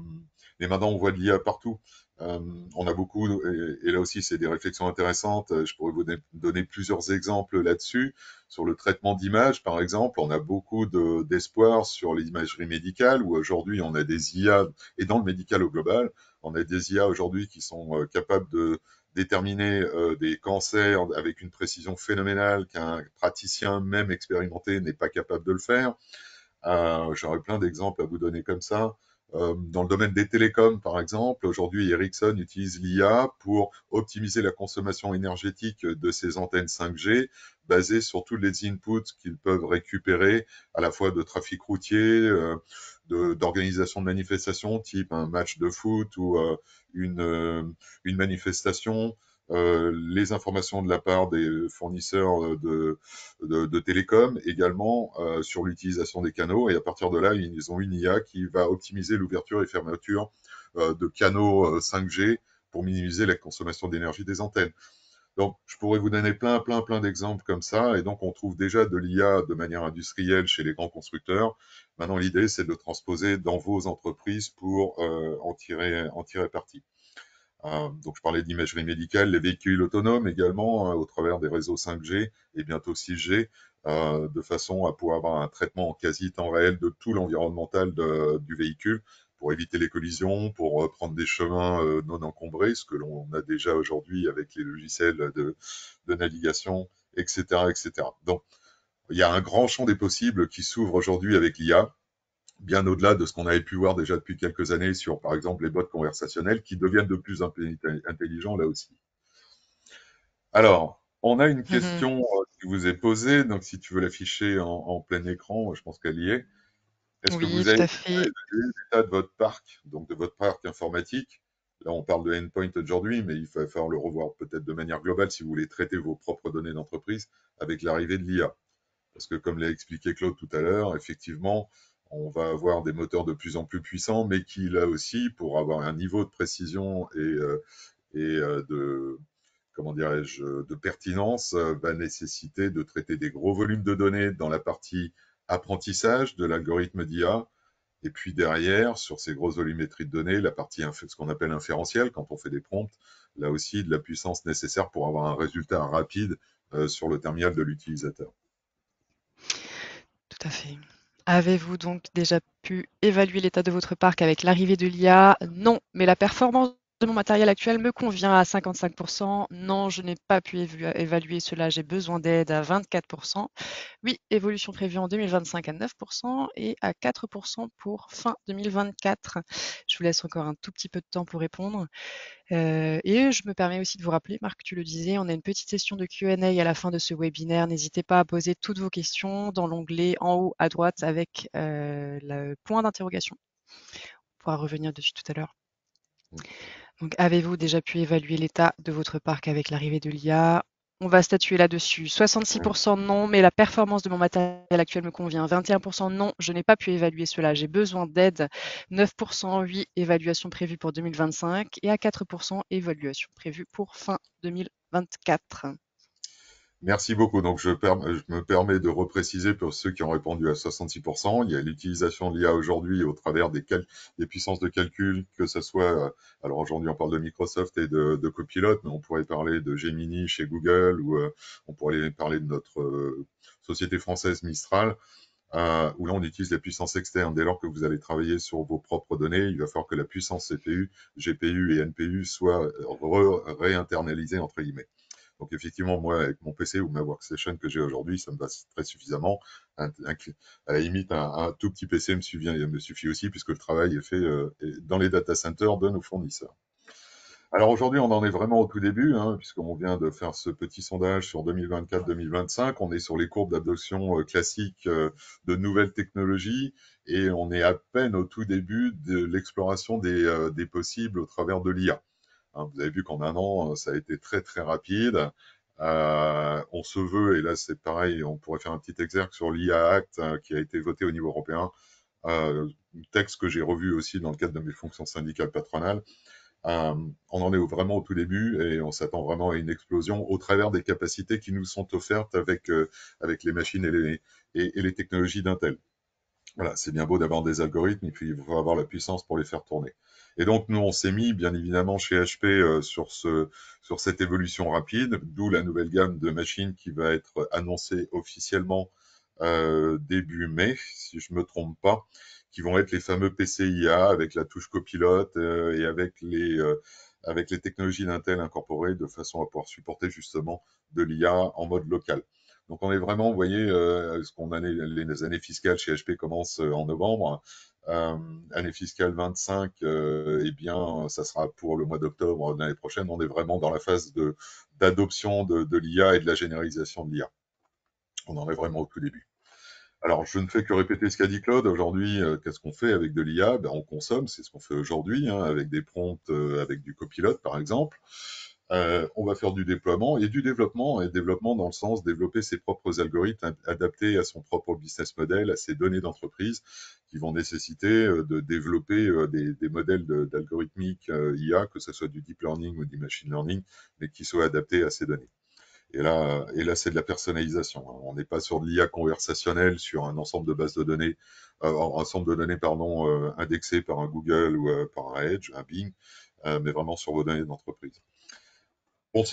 mais maintenant, on voit de l'IA partout. on a beaucoup, et, là aussi c'est des réflexions intéressantes, je pourrais vous donner plusieurs exemples là-dessus. Sur le traitement d'images, par exemple, on a beaucoup d'espoir sur l'imagerie médicale, où aujourd'hui on a des IA, et dans le médical au global, on a des IA aujourd'hui qui sont capables de déterminer euh, des cancers avec une précision phénoménale qu'un praticien même expérimenté n'est pas capable de le faire. Euh, J'aurais plein d'exemples à vous donner comme ça. Euh, dans le domaine des télécoms, par exemple, aujourd'hui, Ericsson utilise l'IA pour optimiser la consommation énergétique de ses antennes 5G, basées sur tous les inputs qu'ils peuvent récupérer, à la fois de trafic routier, euh, d'organisation de, manifestations, type un match de foot ou euh, euh, une, manifestation, euh, les informations de la part des fournisseurs de, télécom également sur l'utilisation des canaux. Et à partir de là, ils ont une IA qui va optimiser l'ouverture et fermeture de canaux 5G pour minimiser la consommation d'énergie des antennes. Donc, je pourrais vous donner plein, plein, plein d'exemples comme ça. Et donc, on trouve déjà de l'IA de manière industrielle chez les grands constructeurs. Maintenant, l'idée, c'est de le transposer dans vos entreprises pour euh, en, tirer, parti. Euh, donc, je parlais d'imagerie médicale, les véhicules autonomes également, hein, au travers des réseaux 5G et bientôt 6G, euh, de façon à pouvoir avoir un traitement en quasi temps réel de tout l'environnemental du véhicule pour éviter les collisions, pour euh, prendre des chemins euh, non encombrés, ce que l'on a déjà aujourd'hui avec les logiciels de, navigation, etc., etc. Donc, il y a un grand champ des possibles qui s'ouvre aujourd'hui avec l'IA, bien au-delà de ce qu'on avait pu voir déjà depuis quelques années sur, par exemple, les bots conversationnels qui deviennent de plus intelligents là aussi. Alors, on a une mm-hmm. question euh, qui vous est posée, donc si tu veux l'afficher en, plein écran, je pense qu'elle y est. Est-ce que vous avez l'état de votre parc, donc de votre parc informatique Là, on parle de endpoint aujourd'hui, mais il va falloir le revoir peut-être de manière globale si vous voulez traiter vos propres données d'entreprise avec l'arrivée de l'IA. Parce que comme l'a expliqué Claude tout à l'heure, effectivement, on va avoir des moteurs de plus en plus puissants, mais qui, là aussi, pour avoir un niveau de précision et, euh, euh, de, comment dirais-je, de pertinence, euh, va nécessiter de traiter des gros volumes de données dans la partie apprentissage de l'algorithme d'IA, et puis derrière, sur ces grosses volumétries de données, la partie ce qu'on appelle inférentielle, quand on fait des prompts, là aussi de la puissance nécessaire pour avoir un résultat rapide euh, sur le terminal de l'utilisateur. Tout à fait. Avez-vous donc déjà pu évaluer l'état de votre parc avec l'arrivée de l'IA Non, mais la performance mon matériel actuel me convient à 55%. Non, je n'ai pas pu évaluer cela. J'ai besoin d'aide à 24%. Oui, évolution prévue en 2025 à 9% et à 4% pour fin 2024. Je vous laisse encore un tout petit peu de temps pour répondre. Euh, et je me permets aussi de vous rappeler, Marc, tu le disais, on a une petite session de Q&A à la fin de ce webinaire. N'hésitez pas à poser toutes vos questions dans l'onglet en haut à droite avec euh, le point d'interrogation. On pourra revenir dessus tout à l'heure. Donc, avez-vous déjà pu évaluer l'état de votre parc avec l'arrivée de l'IA on va statuer là-dessus. 66% non, mais la performance de mon matériel actuel me convient. 21% non, je n'ai pas pu évaluer cela, j'ai besoin d'aide. 9% oui, évaluation prévue pour 2025 et à 4% évaluation prévue pour fin 2024. Merci beaucoup. Donc, je, je, me permets de repréciser pour ceux qui ont répondu à 66%. Il y a l'utilisation de l'IA aujourd'hui au travers des, des, puissances de calcul, que ce soit. Euh, alors, aujourd'hui, on parle de Microsoft et de, de Copilot, mais on pourrait parler de Gemini chez Google ou euh, on pourrait parler de notre euh, société française Mistral. Euh, où là on utilise les puissances externes, Dès lors que vous allez travailler sur vos propres données, il va falloir que la puissance CPU, GPU et NPU soit réinternalisée entre guillemets. Donc effectivement, moi, avec mon PC ou ma workstation que j'ai aujourd'hui, ça me va très suffisamment. à la limite, un, tout petit PC hein, me suffit, aussi, puisque le travail est fait euh, dans les data centers de nos fournisseurs. Alors aujourd'hui, on en est vraiment au tout début, hein, puisqu'on vient de faire ce petit sondage sur 2024-2025. On est sur les courbes d'adoption euh, classiques euh, de nouvelles technologies et on est à peine au tout début de l'exploration des possibles au travers de l'IA. Hein, vous avez vu qu'en un an, euh, ça a été très très rapide. Euh, on se veut, et là c'est pareil, on pourrait faire un petit exergue sur l'IA Act euh, qui a été voté au niveau européen, euh, texte que j'ai revu aussi dans le cadre de mes fonctions syndicales patronales. on en est vraiment au tout début et on s'attend vraiment à une explosion au travers des capacités qui nous sont offertes avec, avec les machines et les, et les technologies d'Intel. Voilà, c'est bien beau d'avoir des algorithmes, et puis il faut avoir la puissance pour les faire tourner. Et donc, nous, on s'est mis, bien évidemment, chez HP euh, sur, cette évolution rapide, d'où la nouvelle gamme de machines qui va être annoncée officiellement euh, début mai, si je ne me trompe pas, qui vont être les fameux PCIA avec la touche copilote euh, et avec les, avec les technologies d'Intel incorporées de façon à pouvoir supporter justement de l'IA en mode local. Donc on est vraiment, vous voyez, euh, les années fiscales chez HP commencent euh, en novembre. Euh, année fiscale 25, eh bien, ça sera pour le mois d'octobre de l'année prochaine. On est vraiment dans la phase d'adoption de, l'IA et de la généralisation de l'IA. On en est vraiment au tout début. Alors, je ne fais que répéter ce qu'a dit Claude. Aujourd'hui, qu'est-ce qu'on fait avec de l'IA ben, On consomme, c'est ce qu'on fait aujourd'hui, hein, avec des prompts, avec du copilote, par exemple. Euh, on va faire du déploiement et du développement, et développement dans le sens développer ses propres algorithmes adaptés à son propre business model, à ses données d'entreprise, qui vont nécessiter euh, de développer euh, des, modèles d'algorithmique IA, que ce soit du deep learning ou du machine learning, mais qui soient adaptés à ces données. Et là, et là c'est de la personnalisation. Hein. On n'est pas sur de l'IA conversationnelle, sur un ensemble de bases de données, un ensemble de données, pardon, indexées par un Google ou par un Edge, un Bing, mais vraiment sur vos données d'entreprise. Pour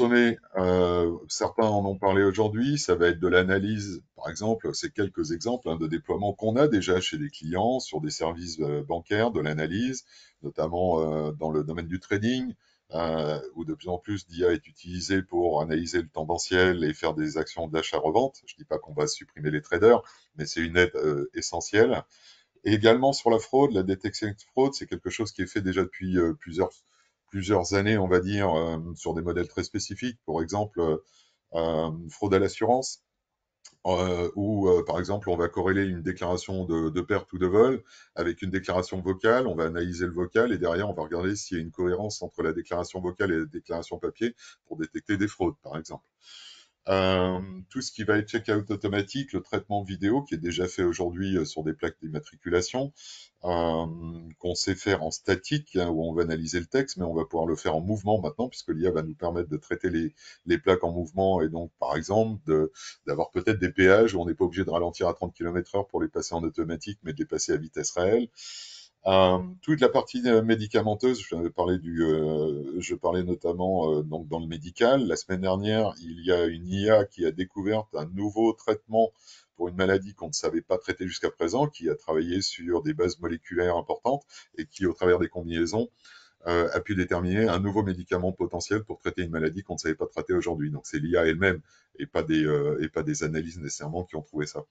euh, certains en ont parlé aujourd'hui, ça va être de l'analyse, par exemple, c'est quelques exemples hein, de déploiements qu'on a déjà chez les clients sur des services euh, bancaires, de l'analyse, notamment euh, dans le domaine du trading, euh, où de plus en plus d'IA est utilisée pour analyser le tendanciel et faire des actions d'achat-revente. Je ne dis pas qu'on va supprimer les traders, mais c'est une aide essentielle. également sur la fraude, la détection de fraude, c'est quelque chose qui est fait déjà depuis plusieurs plusieurs années, on va dire, euh, sur des modèles très spécifiques, pour exemple euh, euh, fraude à l'assurance, ou où, par exemple, on va corréler une déclaration de, de, perte ou de vol avec une déclaration vocale, on va analyser le vocal et derrière, on va regarder s'il y a une cohérence entre la déclaration vocale et la déclaration papier pour détecter des fraudes, par exemple. Euh, tout ce qui va être check-out automatique, le traitement vidéo qui est déjà fait aujourd'hui euh, sur des plaques d'immatriculation, euh, qu'on sait faire en statique, hein, où on va analyser le texte, mais on va pouvoir le faire en mouvement maintenant, puisque l'IA va nous permettre de traiter les, les, plaques en mouvement, et donc par exemple d'avoir peut-être des péages où on n'est pas obligé de ralentir à 30 km/h pour les passer en automatique, mais de les passer à vitesse réelle. Euh, toute la partie euh, médicamenteuse, je parlais, du, euh, je parlais notamment donc dans le médical. La semaine dernière, il y a une IA qui a découvert un nouveau traitement pour une maladie qu'on ne savait pas traiter jusqu'à présent, qui a travaillé sur des bases moléculaires importantes et qui, au travers des combinaisons, a pu déterminer un nouveau médicament potentiel pour traiter une maladie qu'on ne savait pas traiter aujourd'hui. Donc c'est l'IA elle-même et pas des et pas des analyses nécessairement qui ont trouvé ça.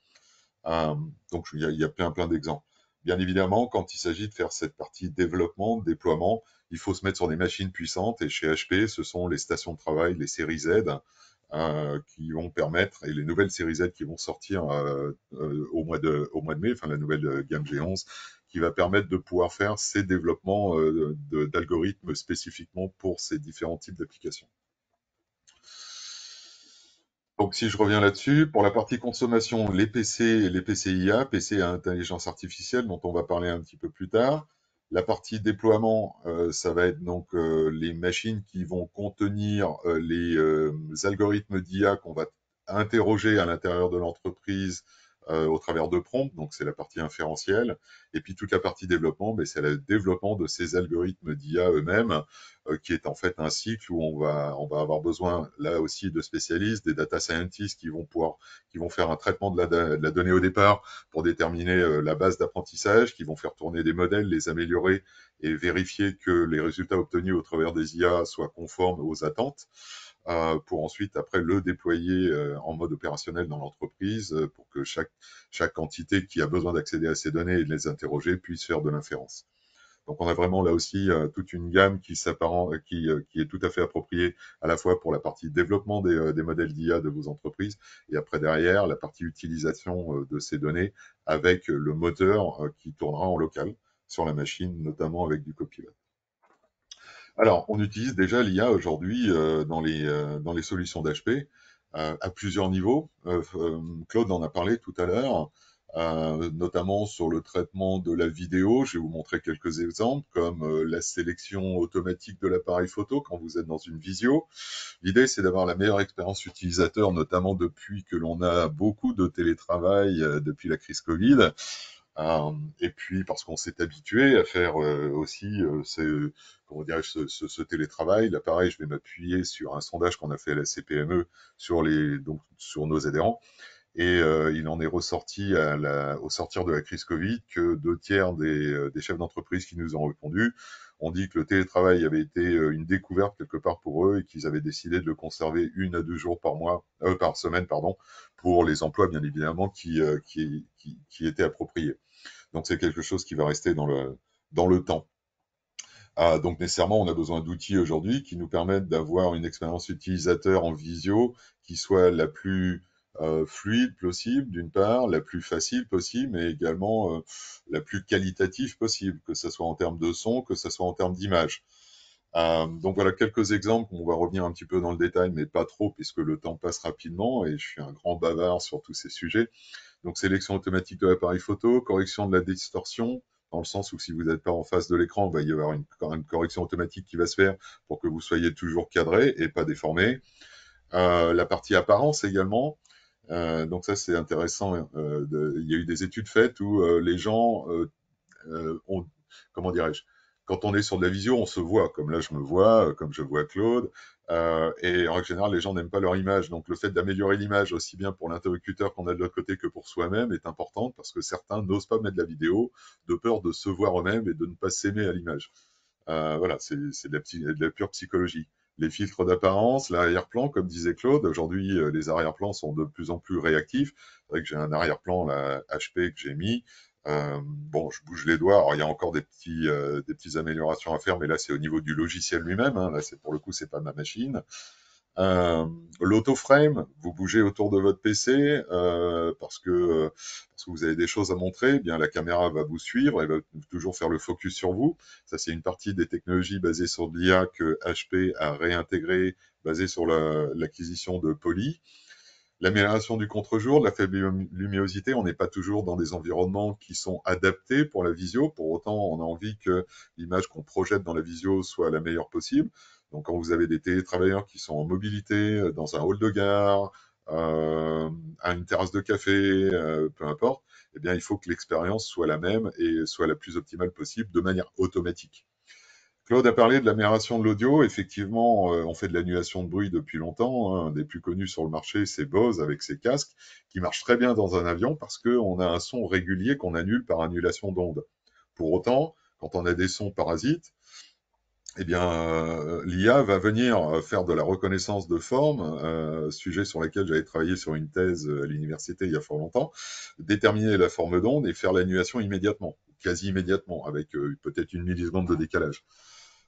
donc il y a, y a plein plein d'exemples. Bien évidemment, quand il s'agit de faire cette partie développement, déploiement, il faut se mettre sur des machines puissantes. Et chez HP, ce sont les stations de travail, les séries Z, euh, qui vont permettre, et les nouvelles séries Z qui vont sortir euh, euh, au, mois de, au mois de mai, enfin la nouvelle gamme G11, qui va permettre de pouvoir faire ces développements d'algorithmes spécifiquement pour ces différents types d'applications. Donc si je reviens là-dessus, pour la partie consommation, les PC et les PCIA, PC à intelligence artificielle, dont on va parler un petit peu plus tard. La partie déploiement, euh, ça va être donc euh, les machines qui vont contenir euh, les algorithmes d'IA qu'on va interroger à l'intérieur de l'entreprise euh, au travers de prompts, donc c'est la partie inférentielle, et puis toute la partie développement, mais c'est le développement de ces algorithmes d'IA eux-mêmes, euh, qui est en fait un cycle où on va, on va avoir besoin là aussi de spécialistes, des data scientists qui vont pouvoir, qui vont faire un traitement de la, de la donnée au départ pour déterminer euh, la base d'apprentissage, qui vont faire tourner des modèles, les améliorer et vérifier que les résultats obtenus au travers des IA soient conformes aux attentes pour ensuite après le déployer euh, en mode opérationnel dans l'entreprise euh, pour que chaque, chaque entité qui a besoin d'accéder à ces données et de les interroger puisse faire de l'inférence. Donc on a vraiment là aussi euh, toute une gamme qui s'apparente, qui, qui, est tout à fait appropriée à la fois pour la partie développement des, des modèles d'IA de vos entreprises et après derrière la partie utilisation de ces données avec le moteur qui tournera en local sur la machine, notamment avec du copilote. Alors, on utilise déjà l'IA aujourd'hui euh, dans, les, euh, dans les solutions d'HP euh, à plusieurs niveaux. Claude en a parlé tout à l'heure, notamment sur le traitement de la vidéo. Je vais vous montrer quelques exemples, comme la sélection automatique de l'appareil photo quand vous êtes dans une visio. L'idée, c'est d'avoir la meilleure expérience utilisateur, notamment depuis que l'on a beaucoup de télétravail depuis la crise Covid. Euh, et puis parce qu'on s'est habitué à faire euh, aussi euh, ce, télétravail. Là, pareil, je vais m'appuyer sur un sondage qu'on a fait à la CPME sur, nos adhérents. Et il en est ressorti au sortir de la crise Covid que deux tiers des, chefs d'entreprise qui nous ont répondu ont dit que le télétravail avait été une découverte quelque part pour eux et qu'ils avaient décidé de le conserver une à deux jours par mois, par semaine, pardon, pour les emplois bien évidemment qui étaient appropriés. Donc c'est quelque chose qui va rester dans le, temps. Ah, donc nécessairement, on a besoin d'outils aujourd'hui qui nous permettent d'avoir une expérience utilisateur en visio qui soit la plus euh, fluide possible, d'une part, la plus facile possible, mais également euh, la plus qualitative possible, que ce soit en termes de son, que ce soit en termes d'image. Euh, donc voilà quelques exemples, on va revenir un petit peu dans le détail, mais pas trop, puisque le temps passe rapidement et je suis un grand bavard sur tous ces sujets. Donc sélection automatique de l'appareil photo, correction de la distorsion, dans le sens où si vous n'êtes pas en face de l'écran, bah, il va y avoir une, correction automatique qui va se faire pour que vous soyez toujours cadré et pas déformé. Euh, la partie apparence également. Euh, donc ça c'est intéressant. Hein, euh, il y a eu des études faites où les gens ont, comment dirais-je, quand on est sur de la vision, on se voit, comme là je me vois, comme je vois Claude, euh, et en général, les gens n'aiment pas leur image. Donc, le fait d'améliorer l'image, aussi bien pour l'interlocuteur qu'on a de l'autre côté que pour soi-même, est important parce que certains n'osent pas mettre de la vidéo de peur de se voir eux-mêmes et de ne pas s'aimer à l'image. Euh, voilà, c'est de, la pure psychologie. Les filtres d'apparence, l'arrière-plan, comme disait Claude, aujourd'hui, euh, les arrière-plans sont de plus en plus réactifs. C'est vrai que j'ai un arrière-plan, la HP, que j'ai mis. Euh, bon, je bouge les doigts. Alors, il y a encore euh, des petites améliorations à faire, mais là, c'est au niveau du logiciel lui-même. Hein. Là, c'est pour le coup, c'est pas ma machine. Euh, l'autoframe, vous bougez autour de votre PC parce que vous avez des choses à montrer. Eh bien, la caméra va vous suivre, elle va toujours faire le focus sur vous. Ça, c'est une partie des technologies basées sur l'IA que HP a réintégrée, basée sur l'acquisition de Poly l'amélioration du contre-jour, la faible luminosité, on n'est pas toujours dans des environnements qui sont adaptés pour la visio. Pour autant, on a envie que l'image qu'on projette dans la visio soit la meilleure possible. Donc, quand vous avez des télétravailleurs qui sont en mobilité, euh, dans un hall de gare, euh, à une terrasse de café, euh, peu importe, eh bien, il faut que l'expérience soit la même et soit la plus optimale possible de manière automatique. Claude a parlé de l'amélioration de l'audio. Effectivement, euh, on fait de l'annulation de bruit depuis longtemps. Hein. Un des plus connus sur le marché, c'est Bose avec ses casques, qui marche très bien dans un avion parce qu'on a un son régulier qu'on annule par annulation d'onde. Pour autant, quand on a des sons parasites, eh bien, euh, l'IA va venir euh, faire de la reconnaissance de forme, sujet sur lequel j'avais travaillé sur une thèse à l'université il y a fort longtemps, déterminer la forme d'onde et faire l'annulation immédiatement, quasi immédiatement, avec peut-être une milliseconde de décalage.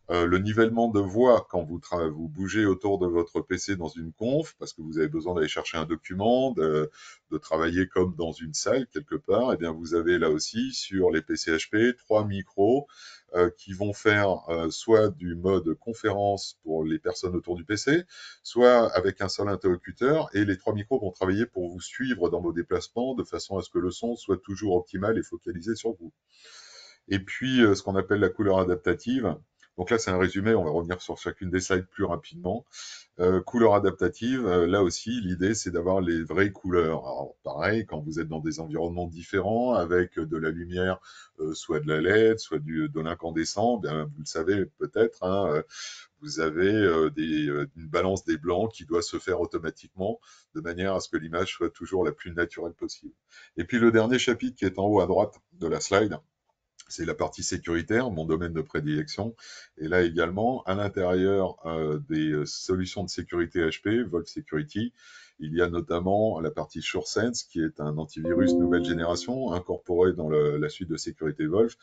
Euh, le nivellement de voix quand vous, vous bougez autour de votre PC dans une conf, parce que vous avez besoin d'aller chercher un document, de, travailler comme dans une salle quelque part, et eh bien vous avez là aussi sur les PC HP trois micros euh, qui vont faire euh, soit du mode conférence pour les personnes autour du PC, soit avec un seul interlocuteur, et les trois micros vont travailler pour vous suivre dans vos déplacements de façon à ce que le son soit toujours optimal et focalisé sur vous. Et puis, ce qu'on appelle la couleur adaptative, donc là, c'est un résumé. On va revenir sur chacune des slides plus rapidement. Euh, couleurs adaptatives, euh, là aussi, l'idée, c'est d'avoir les vraies couleurs. Alors, pareil, quand vous êtes dans des environnements différents, avec de la lumière, euh, soit de la LED, soit du, de l'incandescent, vous le savez peut-être, hein, euh, vous avez une balance des blancs qui doit se faire automatiquement de manière à ce que l'image soit toujours la plus naturelle possible. Et puis le dernier chapitre qui est en haut à droite de la slide, c'est la partie sécuritaire, mon domaine de prédilection. Et là également, à l'intérieur euh, des euh, solutions de sécurité HP, Vault Security, il y a notamment la partie SureSense, qui est un antivirus nouvelle génération incorporé dans la suite de sécurité Wolf,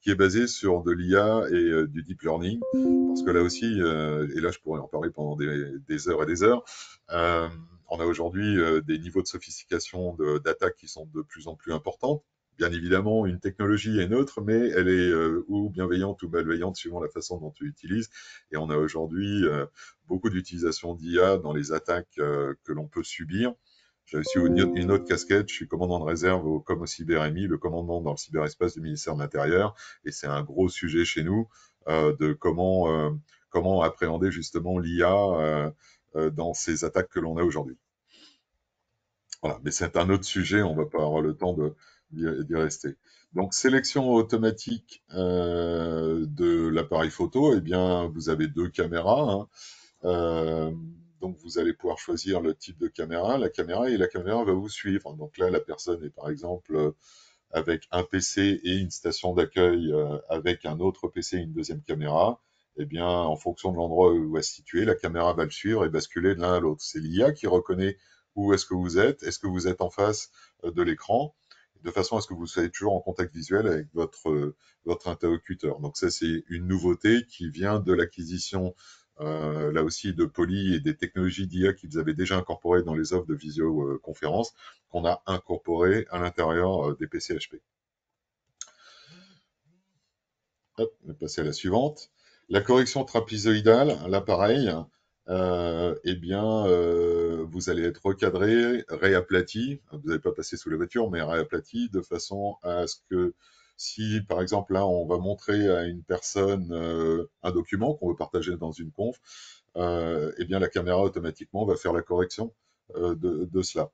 qui est basé sur de l'IA et euh, du deep learning. Parce que là aussi, et là je pourrais en parler pendant des, heures et des heures, on a aujourd'hui des niveaux de sophistication d'attaques qui sont de plus en plus importants bien évidemment, une technologie est neutre, mais elle est euh, ou bienveillante ou malveillante suivant la façon dont tu l'utilises. Et on a aujourd'hui euh, beaucoup d'utilisation d'IA dans les attaques euh, que l'on peut subir. J'ai aussi une, autre casquette, je suis commandant de réserve au comme au CyberMI, le commandement dans le cyberespace du ministère de l'Intérieur, et c'est un gros sujet chez nous de comment, comment appréhender justement l'IA dans ces attaques que l'on a aujourd'hui. Voilà, mais c'est un autre sujet, on ne va pas avoir le temps de, d'y rester. Donc, sélection automatique euh, de l'appareil photo, eh bien, vous avez deux caméras. Hein. Euh, donc, vous allez pouvoir choisir le type de caméra, la caméra, et la caméra va vous suivre. Donc là, la personne est par exemple euh, avec un PC et une station d'accueil avec un autre PC et une deuxième caméra, eh bien, en fonction de l'endroit où elle est située, la caméra va le suivre et basculer de l'un à l'autre. C'est l'IA qui reconnaît où est-ce que vous êtes, est-ce que vous êtes en face de l'écran, de façon à ce que vous soyez toujours en contact visuel avec votre, euh, interlocuteur. Donc ça, c'est une nouveauté qui vient de l'acquisition, euh, là aussi, de Poly et des technologies d'IA qu'ils avaient déjà incorporées dans les offres de visioconférence, qu'on a incorporées à l'intérieur euh, des PCHP. on va passer à la suivante. La correction trapézoïdale, l'appareil et euh, eh bien, euh, vous allez être recadré, réaplati. Vous n'allez pas passer sous la voiture, mais réaplati de façon à ce que si, par exemple, là, on va montrer à une personne euh, un document qu'on veut partager dans une conf, et eh bien, la caméra automatiquement va faire la correction de, cela.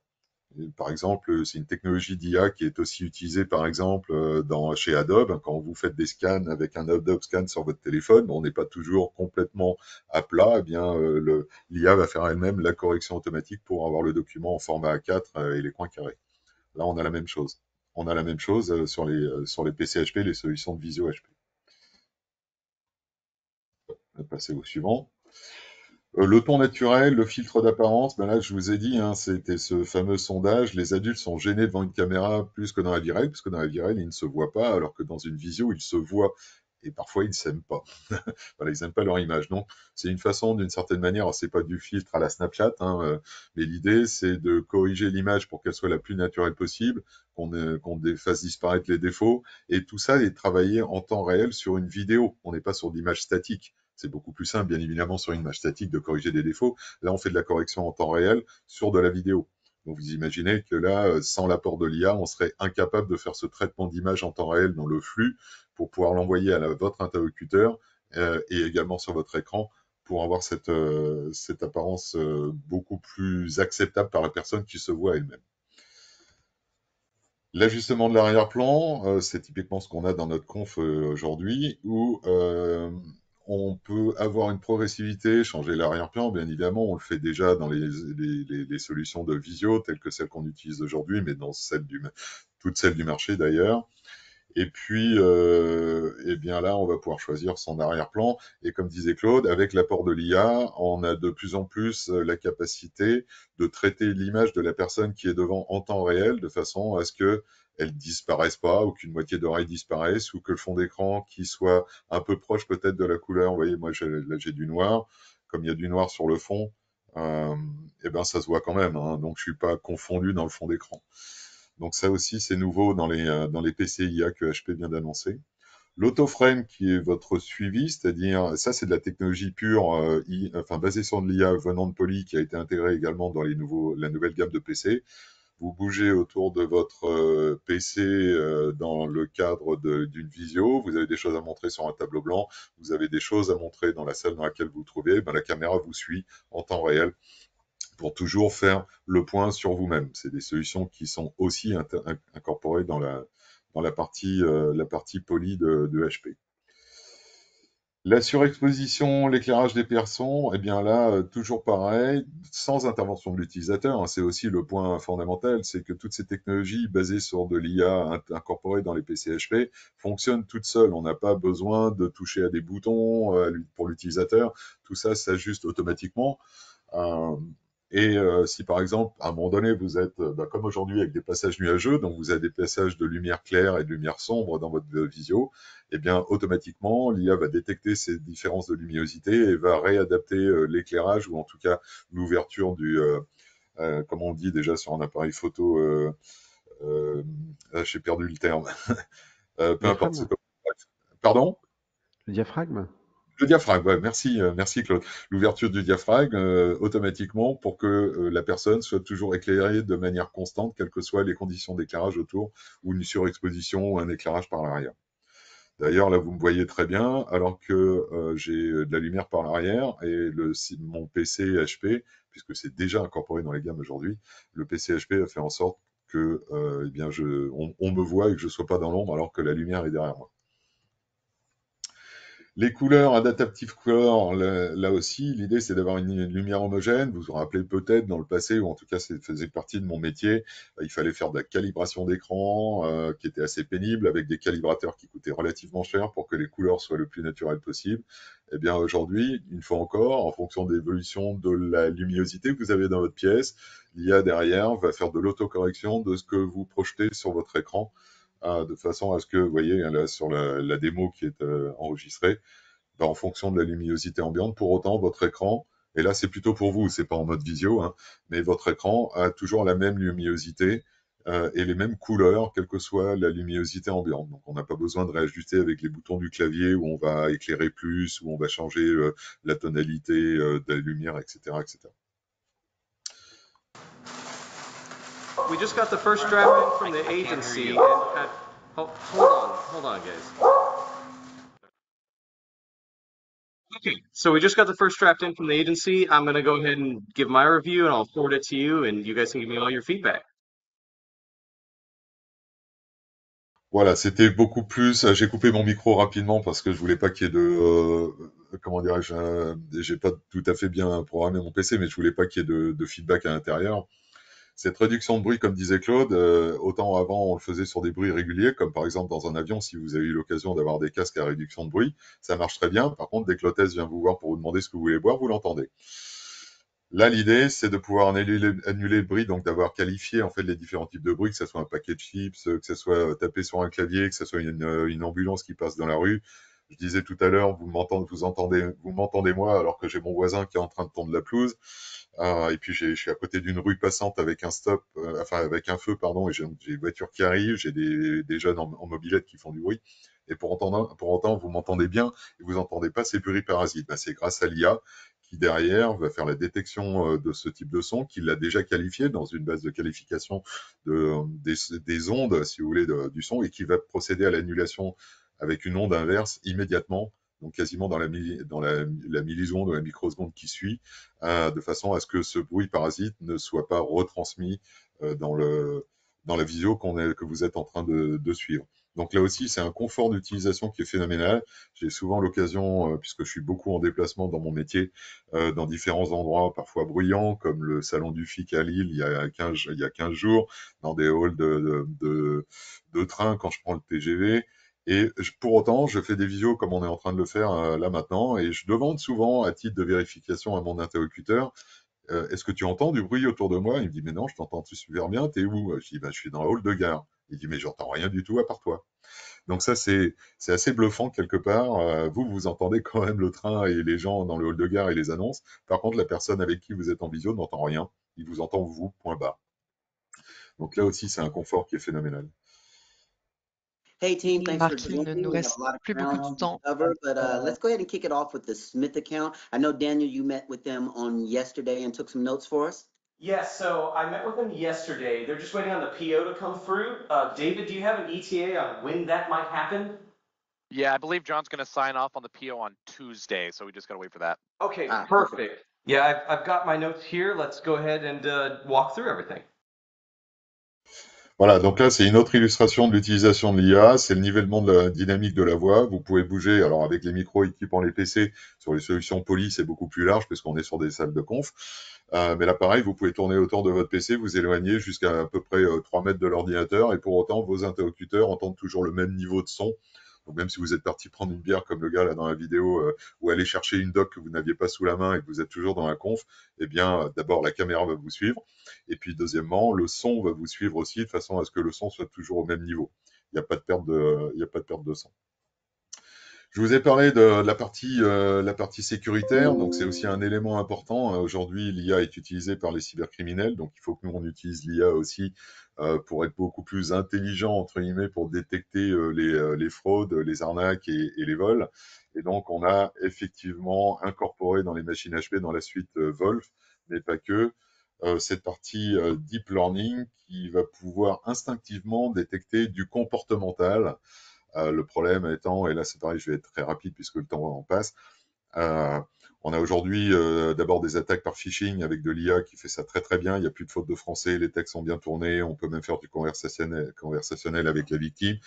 Par exemple, c'est une technologie d'IA qui est aussi utilisée, par exemple, euh, chez Adobe. Quand vous faites des scans avec un Adobe Scan sur votre téléphone, on n'est pas toujours complètement à plat. Eh bien, euh, l'IA va faire elle-même la correction automatique pour avoir le document en format A4 euh, et les coins carrés. Là, on a la même chose. On a la même chose sur les, sur les PC HP, les solutions de visio HP. On va passer au suivant. Euh, le ton naturel, le filtre d'apparence, ben là, je vous ai dit, hein, c'était ce fameux sondage. Les adultes sont gênés devant une caméra plus que dans la virale, parce que dans la virale, ils ne se voient pas, alors que dans une visio, ils se voient. Et parfois, ils ne s'aiment pas. voilà, ils n'aiment pas leur image. Donc, c'est une façon, d'une certaine manière, c'est pas du filtre à la Snapchat, hein, euh, mais l'idée, c'est de corriger l'image pour qu'elle soit la plus naturelle possible, qu'on euh, fasse disparaître les défauts, et tout ça est travaillé en temps réel sur une vidéo. On n'est pas sur d'image statique. C'est beaucoup plus simple, bien évidemment, sur une image statique de corriger des défauts. Là, on fait de la correction en temps réel sur de la vidéo. Donc vous imaginez que là, euh, sans l'apport de l'IA, on serait incapable de faire ce traitement d'image en temps réel dans le flux pour pouvoir l'envoyer à votre interlocuteur euh, et également sur votre écran pour avoir cette, euh, cette apparence beaucoup plus acceptable par la personne qui se voit elle-même. L'ajustement de l'arrière-plan, c'est typiquement ce qu'on a dans notre conf aujourd'hui, où on peut avoir une progressivité, changer l'arrière-plan, bien évidemment, on le fait déjà dans les, solutions de visio telles que celles qu'on utilise aujourd'hui, mais dans du, toutes celles du marché d'ailleurs. Et puis, euh, eh bien là, on va pouvoir choisir son arrière-plan. Et comme disait Claude, avec l'apport de l'IA, on a de plus en plus euh, la capacité de traiter l'image de la personne qui est devant en temps réel, de façon à ce que elle disparaisse pas, ou qu'une moitié d'oreille disparaisse, ou que le fond d'écran qui soit un peu proche peut-être de la couleur. Vous voyez, moi j'ai du noir, comme il y a du noir sur le fond, euh, et eh ben ça se voit quand même. Hein. donc je suis pas confondu dans le fond d'écran. Donc ça aussi, c'est nouveau dans les, euh, dans les PCIA que HP vient d'annoncer. L'autoframe qui est votre suivi, c'est-à-dire ça c'est de la technologie pure, euh, enfin basée sur de l'IA venant de Poly qui a été intégrée également dans la nouvelle gamme de PC. Vous bougez autour de votre euh, PC dans le cadre d'une visio, vous avez des choses à montrer sur un tableau blanc, vous avez des choses à montrer dans la salle dans laquelle vous vous trouvez, ben, la caméra vous suit en temps réel pour toujours faire le point sur vous-même. C'est des solutions qui sont aussi incorporées dans la, dans la partie, euh, partie poly de, HP. La surexposition, l'éclairage des personnes, et eh bien là, euh, toujours pareil, sans intervention de l'utilisateur, hein. c'est aussi le point fondamental, c'est que toutes ces technologies basées sur de l'IA incorporées dans les PC HP fonctionnent toutes seules. On n'a pas besoin de toucher à des boutons euh, pour l'utilisateur, tout ça s'ajuste automatiquement. Et euh, si par exemple, à un moment donné, vous êtes euh, bah, comme aujourd'hui avec des passages nuageux, donc vous avez des passages de lumière claire et de lumière sombre dans votre visio, eh bien automatiquement l'IA va détecter ces différences de luminosité et va réadapter euh, l'éclairage ou en tout cas l'ouverture du, comme on dit déjà sur un appareil photo, ah, j'ai perdu le terme, peu importe. Pardon Le diaphragme le diaphragme, merci, euh, merci Claude. L'ouverture du diaphragme euh, automatiquement pour que euh, la personne soit toujours éclairée de manière constante, quelles que soient les conditions d'éclairage autour, ou une surexposition ou un éclairage par l'arrière. D'ailleurs, là, vous me voyez très bien, alors que j'ai de la lumière par l'arrière et le, mon PC HP, puisque c'est déjà incorporé dans les gammes aujourd'hui, le PC HP a fait en sorte que eh bien, je, on, me voit et que je ne sois pas dans l'ombre alors que la lumière est derrière moi. Les couleurs, Adaptive Color, là, aussi, l'idée c'est d'avoir une, lumière homogène. Vous vous rappelez peut-être dans le passé, ou en tout cas ça faisait partie de mon métier, euh, il fallait faire de la calibration d'écran euh, qui était assez pénible avec des calibrateurs qui coûtaient relativement cher pour que les couleurs soient le plus naturelles possible. Eh bien aujourd'hui, une fois encore, en fonction de l'évolution de la luminosité que vous avez dans votre pièce, l'IA derrière va faire de l'autocorrection de ce que vous projetez sur votre écran. Ah, de façon à ce que, vous voyez, hein, là, sur la, démo qui est euh, enregistrée, bah, en fonction de la luminosité ambiante, pour autant, votre écran, et là, c'est plutôt pour vous, c'est pas en mode visio, hein, mais votre écran a toujours la même luminosité euh, et les mêmes couleurs, quelle que soit la luminosité ambiante. Donc, on n'a pas besoin de réajuster avec les boutons du clavier où on va éclairer plus, où on va changer euh, la tonalité de la lumière, etc., etc. We just got the first draft in from the agency and had, hold, hold on, hold on guys. Okay, so we just got the first draft in from the agency. I'm going to go ahead and give my review and I'll forward it to you and you guys can give me all your feedback. Voilà, c'était beaucoup plus. Euh, j'ai coupé mon micro rapidement parce que je voulais pas qu'il y ait de, euh, comment dirais-je, euh, j'ai pas tout à fait bien programmé mon PC, mais je voulais pas qu'il y ait de, de feedback à l'intérieur. Cette réduction de bruit, comme disait Claude, euh, autant avant on le faisait sur des bruits réguliers, comme par exemple dans un avion, si vous avez eu l'occasion d'avoir des casques à réduction de bruit, ça marche très bien. Par contre, dès que l'hôtesse vient vous voir pour vous demander ce que vous voulez boire, vous l'entendez. Là, l'idée, c'est de pouvoir annuler, le bruit, donc d'avoir qualifié en fait les différents types de bruit, que ce soit un paquet de chips, que ce soit euh, tapé sur un clavier, que ce soit euh, une, ambulance qui passe dans la rue. Je disais tout à l'heure, vous m'entendez, vous entendez, vous m'entendez moi, alors que j'ai mon voisin qui est en train de tondre la pelouse. Hein, et puis je suis à côté d'une rue passante avec un stop, euh, enfin avec un feu pardon, et j'ai une voiture qui arrive, j'ai des, des, jeunes en, mobilette qui font du bruit. Et pour entendre, pour entendre vous m'entendez bien et vous entendez pas ces pluriparasites. parasites. Bah, c'est grâce à l'IA qui derrière va faire la détection euh, de ce type de son, qui l'a déjà qualifié dans une base de qualification de, des, des ondes, si vous voulez, du son, et qui va procéder à l'annulation avec une onde inverse immédiatement donc quasiment dans la, dans la, la milliseconde ou la microseconde qui suit, euh, de façon à ce que ce bruit parasite ne soit pas retransmis euh, dans, le, dans la visio que vous êtes en train de, suivre. Donc là aussi, c'est un confort d'utilisation qui est phénoménal. J'ai souvent l'occasion, euh, puisque je suis beaucoup en déplacement dans mon métier, dans différents endroits parfois bruyants, comme le salon du FIC à Lille il y a 15, jours, dans des halls de, de, de train quand je prends le TGV, et pour autant, je fais des visios comme on est en train de le faire euh, là maintenant, et je demande souvent, à titre de vérification à mon interlocuteur, euh, est-ce que tu entends du bruit autour de moi Il me dit, mais non, je t'entends super bien, t'es où Je dis, bah, je suis dans la hall de gare. Il dit, mais j'entends rien du tout à part toi. Donc ça, c'est assez bluffant quelque part. Euh, vous, vous entendez quand même le train et les gens dans le hall de gare et les annonces. Par contre, la personne avec qui vous êtes en visio n'entend rien. Il vous entend vous, point bas. Donc là aussi, c'est un confort qui est phénoménal. Hey team, thanks Martin, for joining. Nous reste a lot of plus beaucoup de temps. Cover, but uh, let's go ahead and kick it off with the Smith account. I know Daniel, you met with them on yesterday and took some notes for us. Yes, so I met with them yesterday. They're just waiting on the PO to come through. Uh, David, do you have an ETA on when that might happen? Yeah, I believe John's going to sign off on the PO on Tuesday, so we just got to wait for that. Okay, ah, perfect. perfect. Yeah, I've, I've, got my notes here. Let's go ahead and uh, walk through everything. Voilà, donc là, c'est une autre illustration de l'utilisation de l'IA, c'est le nivellement de la dynamique de la voix. Vous pouvez bouger, alors avec les micros équipant les PC, sur les solutions polies, c'est beaucoup plus large parce qu'on est sur des salles de conf. Euh, mais l'appareil, vous pouvez tourner autour de votre PC, vous éloigner jusqu'à à peu près 3 euh, mètres de l'ordinateur, et pour autant, vos interlocuteurs entendent toujours le même niveau de son même si vous êtes parti prendre une bière comme le gars là dans la vidéo euh, ou aller chercher une doc que vous n'aviez pas sous la main et que vous êtes toujours dans la conf, eh bien euh, d'abord la caméra va vous suivre et puis deuxièmement le son va vous suivre aussi de façon à ce que le son soit toujours au même niveau. Il n'y a pas de perte il a pas de perte de son. Je vous ai parlé de, la partie, euh, la partie sécuritaire, donc c'est aussi un élément important. Euh, aujourd'hui, l'IA est utilisée par les cybercriminels, donc il faut que nous on utilise l'IA aussi euh, pour être beaucoup plus intelligent entre guillemets pour détecter les, fraudes, les arnaques et, les vols. Et donc on a effectivement incorporé dans les machines HP, dans la suite Wolf, mais pas que, cette partie deep learning qui va pouvoir instinctivement détecter du comportemental. Euh, le problème étant, et là c'est pareil, je vais être très rapide puisque le temps en passe, euh, on a aujourd'hui euh, d'abord des attaques par phishing avec de l'IA qui fait ça très très bien. Il n'y a plus de faute de français, les textes sont bien tournés, on peut même faire du conversationnel, conversationnel avec la victime.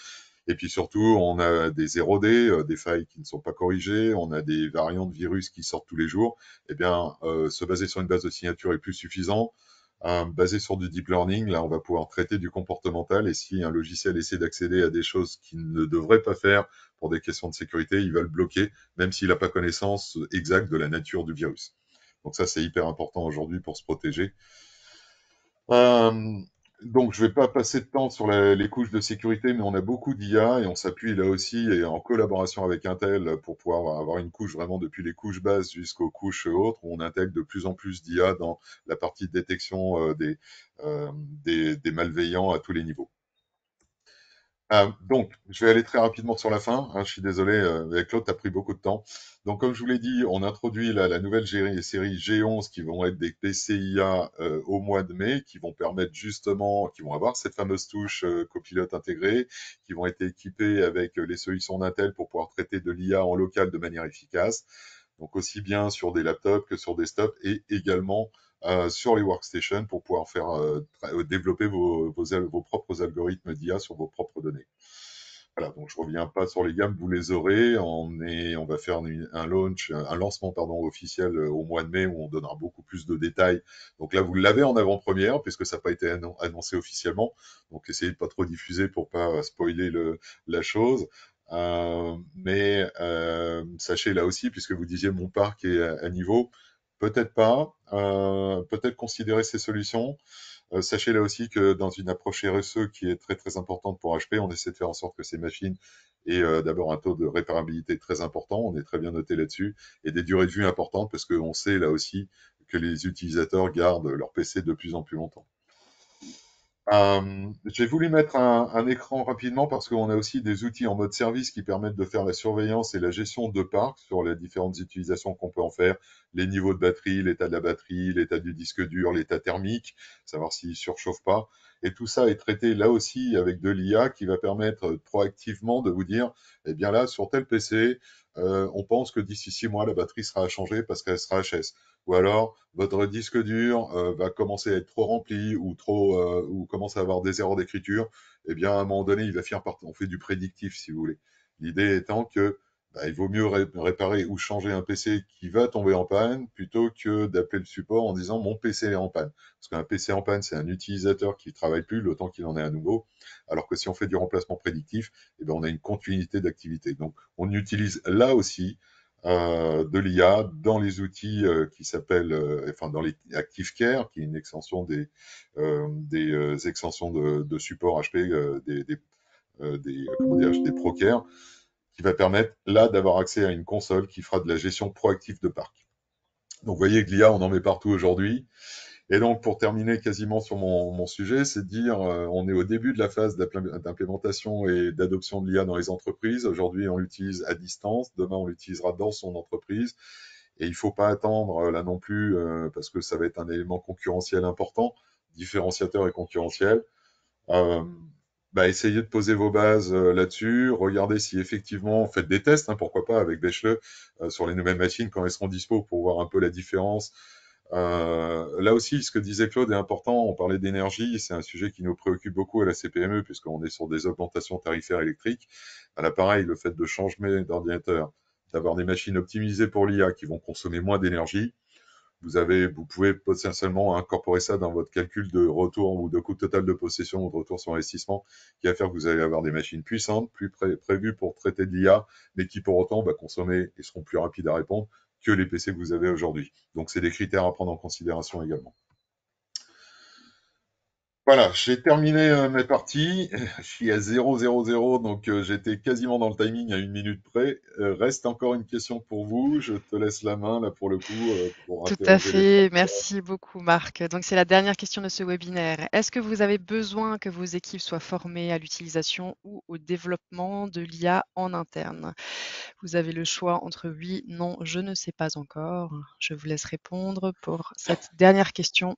Et puis surtout, on a des 0 des failles qui ne sont pas corrigées, on a des variants de virus qui sortent tous les jours. Eh bien, se baser sur une base de signature est plus suffisant basé sur du deep learning, là, on va pouvoir traiter du comportemental. Et si un logiciel essaie d'accéder à des choses qu'il ne devrait pas faire pour des questions de sécurité, il va le bloquer, même s'il n'a pas connaissance exacte de la nature du virus. Donc ça, c'est hyper important aujourd'hui pour se protéger. Euh, donc, je ne vais pas passer de temps sur les couches de sécurité, mais on a beaucoup d'IA et on s'appuie là aussi et en collaboration avec Intel pour pouvoir avoir une couche vraiment depuis les couches basses jusqu'aux couches autres où on intègre de plus en plus d'IA dans la partie détection euh, euh, des malveillants à tous les niveaux. Euh, donc, je vais aller très rapidement sur la fin. Hein, je suis désolé, euh, Claude, tu as pris beaucoup de temps. Donc, comme je vous l'ai dit, on introduit la, la nouvelle série G11 qui vont être des PCIA euh, au mois de mai, qui vont permettre justement, qui vont avoir cette fameuse touche euh, copilote intégrée, qui vont être équipés avec les solutions d'Intel pour pouvoir traiter de l'IA en local de manière efficace. Donc, aussi bien sur des laptops que sur des stops, et également euh, sur les workstations pour pouvoir faire euh, développer vos, propres algorithmes d'IA sur vos propres données. Voilà, donc je reviens pas sur les gammes, vous les aurez. On, on va faire un launch, un lancement pardon, officiel euh, au mois de mai où on donnera beaucoup plus de détails. Donc là, vous l'avez en avant-première puisque ça n'a pas été annoncé officiellement. Donc essayez de pas trop diffuser pour pas spoiler la chose. mais sachez là aussi, puisque vous disiez mon parc est à niveau, Peut-être pas. Euh, peut-être considérer ces solutions. Euh, sachez là aussi que dans une approche RSE qui est très très importante pour HP, on essaie de faire en sorte que ces machines aient euh, d'abord un taux de réparabilité très important, on est très bien noté là-dessus, et des durées de vue importantes parce qu'on sait là aussi que les utilisateurs gardent leur PC de plus en plus longtemps. Euh, j'ai voulu mettre un, écran rapidement parce qu'on a aussi des outils en mode service qui permettent de faire la surveillance et la gestion de parc sur les différentes utilisations qu'on peut en faire, les niveaux de batterie, l'état de la batterie, l'état du disque dur, l'état thermique, savoir s'il surchauffe pas. Et tout ça est traité là aussi avec de l'IA qui va permettre proactivement de vous dire, eh bien là, sur tel PC, euh, on pense que d'ici six mois, la batterie sera à changer parce qu'elle sera HS. Ou alors, votre disque dur euh, va commencer à être trop rempli ou trop euh, ou commence à avoir des erreurs d'écriture. Eh bien, à un moment donné, il va finir par on fait du prédictif, si vous voulez. L'idée étant que bah, il vaut mieux réparer ou changer un PC qui va tomber en panne plutôt que d'appeler le support en disant mon PC est en panne. Parce qu'un PC en panne, c'est un utilisateur qui ne travaille plus le temps qu'il en est à nouveau. Alors que si on fait du remplacement prédictif, eh bien, on a une continuité d'activité. Donc on utilise là aussi euh, de l'IA dans les outils euh, qui s'appellent, euh, enfin dans les Active Care, qui est une extension des, des extensions de, de, support HP des, des, des, comment des ProCare qui va permettre là d'avoir accès à une console qui fera de la gestion proactive de parc. Donc vous voyez que l'IA, on en met partout aujourd'hui. Et donc pour terminer quasiment sur mon, sujet, c'est de dire euh, on est au début de la phase d'implémentation et d'adoption de l'IA dans les entreprises. Aujourd'hui, on l'utilise à distance, demain on l'utilisera dans son entreprise. Et il ne faut pas attendre euh, là non plus, euh, parce que ça va être un élément concurrentiel important, différenciateur et concurrentiel bah, essayez de poser vos bases euh, là-dessus, regardez si effectivement, faites des tests, hein, pourquoi pas avec Bechle euh, sur les nouvelles machines quand elles seront dispo pour voir un peu la différence. Euh, là aussi, ce que disait Claude est important, on parlait d'énergie, c'est un sujet qui nous préoccupe beaucoup à la CPME puisqu'on est sur des augmentations tarifaires électriques. À l'appareil, le fait de changer d'ordinateur, d'avoir des machines optimisées pour l'IA qui vont consommer moins d'énergie, vous, avez, vous pouvez potentiellement incorporer ça dans votre calcul de retour ou de coût total de possession ou de retour sur investissement, qui va faire que vous allez avoir des machines puissantes, plus prévues pour traiter de l'IA, mais qui pour autant bah, consommer et seront plus rapides à répondre que les PC que vous avez aujourd'hui. Donc, c'est des critères à prendre en considération également. Voilà, j'ai terminé euh, mes parties. Je suis à 0 donc euh, j'étais quasiment dans le timing à une minute près. Euh, reste encore une question pour vous. Je te laisse la main, là, pour le coup. Tout à fait. Merci beaucoup, Marc. Donc, c'est la dernière question de ce webinaire. Est-ce que vous avez besoin que vos équipes soient formées à l'utilisation ou au développement de l'IA en interne Vous avez le choix entre oui, non, je ne sais pas encore. Je vous laisse répondre pour cette dernière question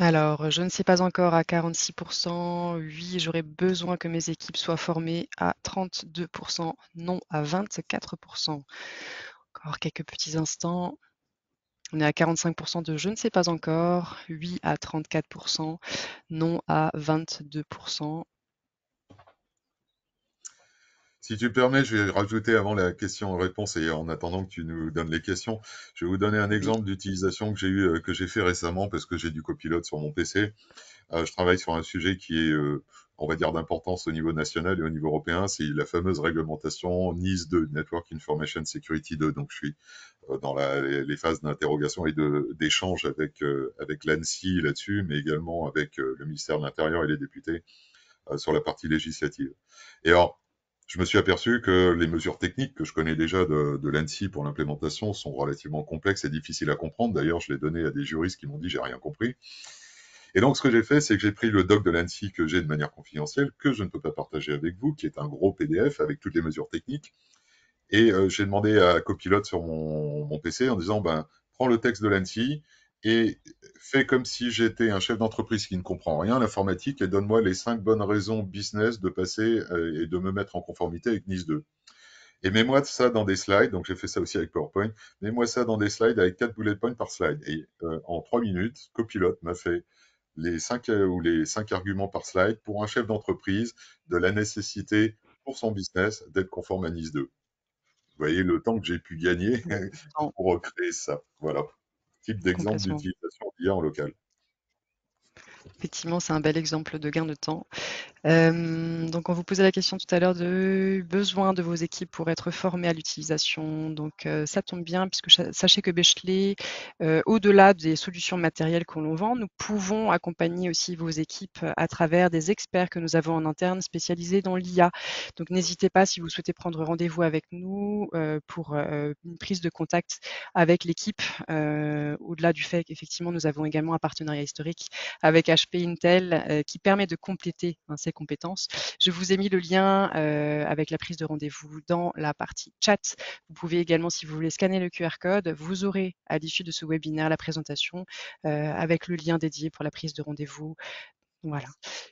Alors, je ne sais pas encore à 46%, oui, j'aurais besoin que mes équipes soient formées à 32%, non à 24%. Encore quelques petits instants. On est à 45% de je ne sais pas encore, oui à 34%, non à 22%. Si tu permets, je vais rajouter avant la question-réponse et en attendant que tu nous donnes les questions, je vais vous donner un exemple d'utilisation que j'ai eu, euh, que j'ai fait récemment parce que j'ai du copilote sur mon PC. Euh, je travaille sur un sujet qui est, euh, on va dire, d'importance au niveau national et au niveau européen. C'est la fameuse réglementation NIS 2, Network Information Security 2. Donc, je suis dans les, phases d'interrogation et d'échange avec, avec l'ANSI là-dessus, mais également avec le ministère de l'Intérieur et les députés sur la partie législative. Et alors, je me suis aperçu que les mesures techniques que je connais déjà de, l'ANSI pour l'implémentation sont relativement complexes et difficiles à comprendre. D'ailleurs, je l'ai donné à des juristes qui m'ont dit j'ai rien compris. Et donc, ce que j'ai fait, c'est que j'ai pris le doc de l'ANSI que j'ai de manière confidentielle, que je ne peux pas partager avec vous, qui est un gros PDF avec toutes les mesures techniques. Et euh, j'ai demandé à Copilote sur mon, PC en disant ben, prends le texte de l'ANSI, et fais comme si j'étais un chef d'entreprise qui ne comprend rien à l'informatique et donne-moi les cinq bonnes raisons business de passer euh, et de me mettre en conformité avec NIS 2. Et mets-moi ça dans des slides, donc j'ai fait ça aussi avec PowerPoint, mets-moi ça dans des slides avec quatre bullet points par slide. Et euh, en trois minutes, Copilote m'a fait les cinq, euh, ou les cinq arguments par slide pour un chef d'entreprise de la nécessité pour son business d'être conforme à NIS 2. Vous voyez le temps que j'ai pu gagner pour recréer ça. Voilà type d'exemple d'utilisation d'IA en local. Effectivement, c'est un bel exemple de gain de temps. Euh, donc, on vous posait la question tout à l'heure de besoin de vos équipes pour être formées à l'utilisation. Donc, euh, ça tombe bien puisque sachez que Becheley, euh, au-delà des solutions matérielles qu'on l'on vend, nous pouvons accompagner aussi vos équipes à travers des experts que nous avons en interne spécialisés dans l'IA. Donc, n'hésitez pas si vous souhaitez prendre rendez-vous avec nous pour une prise de contact avec l'équipe. au-delà du fait qu'effectivement, nous avons également un partenariat historique avec HP Intel qui permet de compléter compétences. Je vous ai mis le lien euh, avec la prise de rendez-vous dans la partie chat. Vous pouvez également, si vous voulez, scanner le QR code. Vous aurez à l'issue de ce webinaire la présentation euh, avec le lien dédié pour la prise de rendez-vous. Voilà.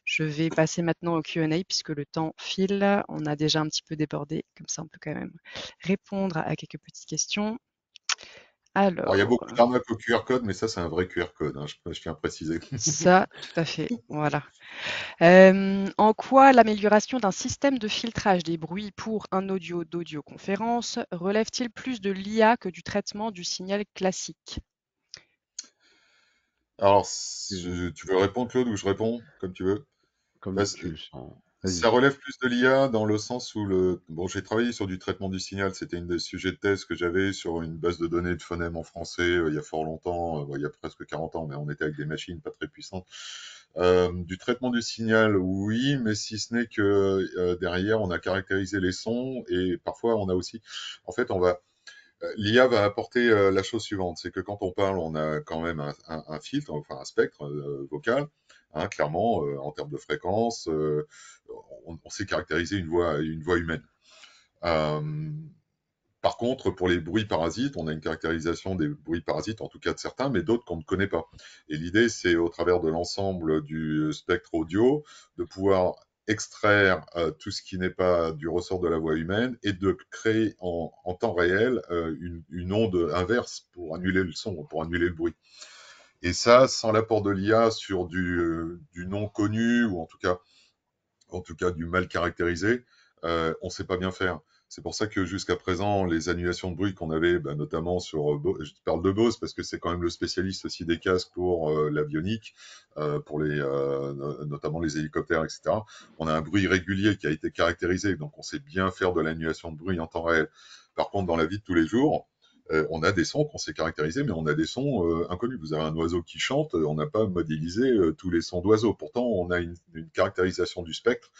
Je vais passer maintenant au Q&A puisque le temps file. On a déjà un petit peu débordé, comme ça on peut quand même répondre à quelques petites questions. Alors, il y a beaucoup d'arnaques au QR code, mais ça, c'est un vrai QR code, hein, je, tiens à préciser. Ça, tout à fait. Voilà. Euh, en quoi l'amélioration d'un système de filtrage des bruits pour un audio d'audioconférence relève-t-il plus de l'IA que du traitement du signal classique Alors, tu veux répondre, Claude, ou je réponds, comme tu veux Comme tu veux. Ça relève plus de l'IA dans le sens où le... bon, j'ai travaillé sur du traitement du signal, c'était une des sujets de thèse que j'avais sur une base de données de phonèmes en français euh, il y a fort longtemps, euh, bah, il y a presque 40 ans, mais on était avec des machines pas très puissantes. Euh, du traitement du signal, oui, mais si ce n'est que derrière, on a caractérisé les sons et parfois on a aussi, en fait, on va L'IA va apporter la chose suivante, c'est que quand on parle, on a quand même un, filtre, enfin un spectre vocal, hein, clairement, en termes de fréquence, on, s'est sait une voix, une voix humaine. Euh, par contre, pour les bruits parasites, on a une caractérisation des bruits parasites, en tout cas de certains, mais d'autres qu'on ne connaît pas. Et l'idée, c'est au travers de l'ensemble du spectre audio, de pouvoir extraire euh, tout ce qui n'est pas du ressort de la voix humaine et de créer en, temps réel euh, une, onde inverse pour annuler le son, pour annuler le bruit. Et ça, sans l'apport de l'IA sur du, du non connu, ou en tout cas en tout cas du mal caractérisé, euh, on ne sait pas bien faire. C'est pour ça que jusqu'à présent, les annulations de bruit qu'on avait, bah, notamment sur, euh, je parle de Bose parce que c'est quand même le spécialiste aussi des casques pour euh, l'avionique, pour les, notamment les hélicoptères, etc. On a un bruit régulier qui a été caractérisé, donc on sait bien faire de l'annulation de bruit en temps réel. Par contre, dans la vie de tous les jours, euh, on a des sons qu'on sait caractériser, mais on a des sons euh, inconnus. Vous avez un oiseau qui chante, euh, on n'a pas modélisé tous les sons d'oiseaux. Pourtant, on a une, caractérisation du spectre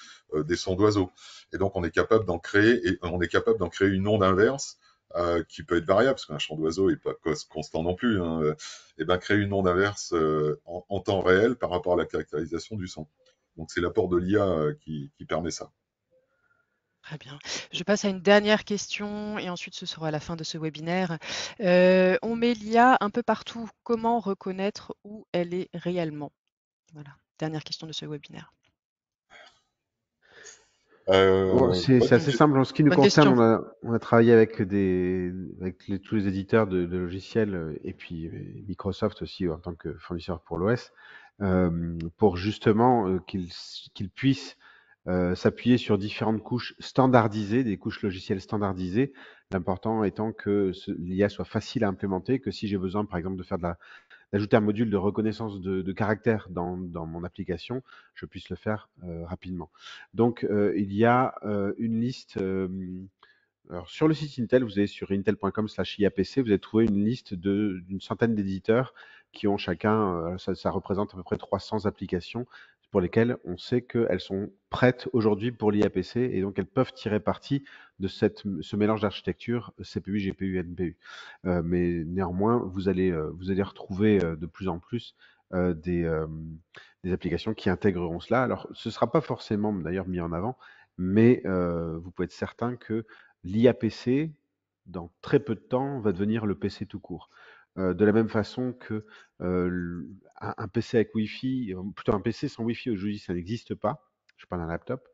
des sons d'oiseaux. Et donc, on est capable d'en créer, et on est capable d'en créer une onde inverse qui peut être variable, parce qu'un chant d'oiseau n'est pas constant non plus, hein, et ben créer une onde inverse en, temps réel par rapport à la caractérisation du son. Donc c'est l'apport de l'IA qui, permet ça. Très bien. Je passe à une dernière question et ensuite ce sera la fin de ce webinaire. Euh, on met l'IA un peu partout. Comment reconnaître où elle est réellement Voilà, dernière question de ce webinaire. Euh, c'est assez simple. En ce qui nous concerne, on a, travaillé avec, des, tous les éditeurs de, logiciels euh, et puis Microsoft aussi en tant que fournisseur pour l'OS pour justement qu'ils puissent euh, s'appuyer sur différentes couches standardisées, des couches logicielles standardisées. L'important étant que l'IA soit facile à implémenter, que si j'ai besoin, par exemple, de faire d'ajouter un module de reconnaissance de, caractère dans, mon application, je puisse le faire euh, rapidement. Donc, euh, il y a une liste. Alors, sur le site Intel, vous allez sur intel.com slash IAPC, vous avez trouvé une liste d'une centaine d'éditeurs qui ont chacun, ça, représente à peu près 300 applications pour lesquelles on sait qu'elles sont prêtes aujourd'hui pour l'IAPC et donc elles peuvent tirer parti de ce mélange d'architecture CPU, GPU, NPU. Euh, mais néanmoins, vous allez, euh, retrouver euh, de plus en plus des, des, applications qui intégreront cela. Alors, ce ne sera pas forcément d'ailleurs mis en avant, mais vous pouvez être certain que l'IAPC, dans très peu de temps, va devenir le PC tout court. Euh, de la même façon que euh, un PC avec Wi-Fi, euh, plutôt un PC sans Wi-Fi aujourd'hui, ça n'existe pas. Je parle d'un laptop.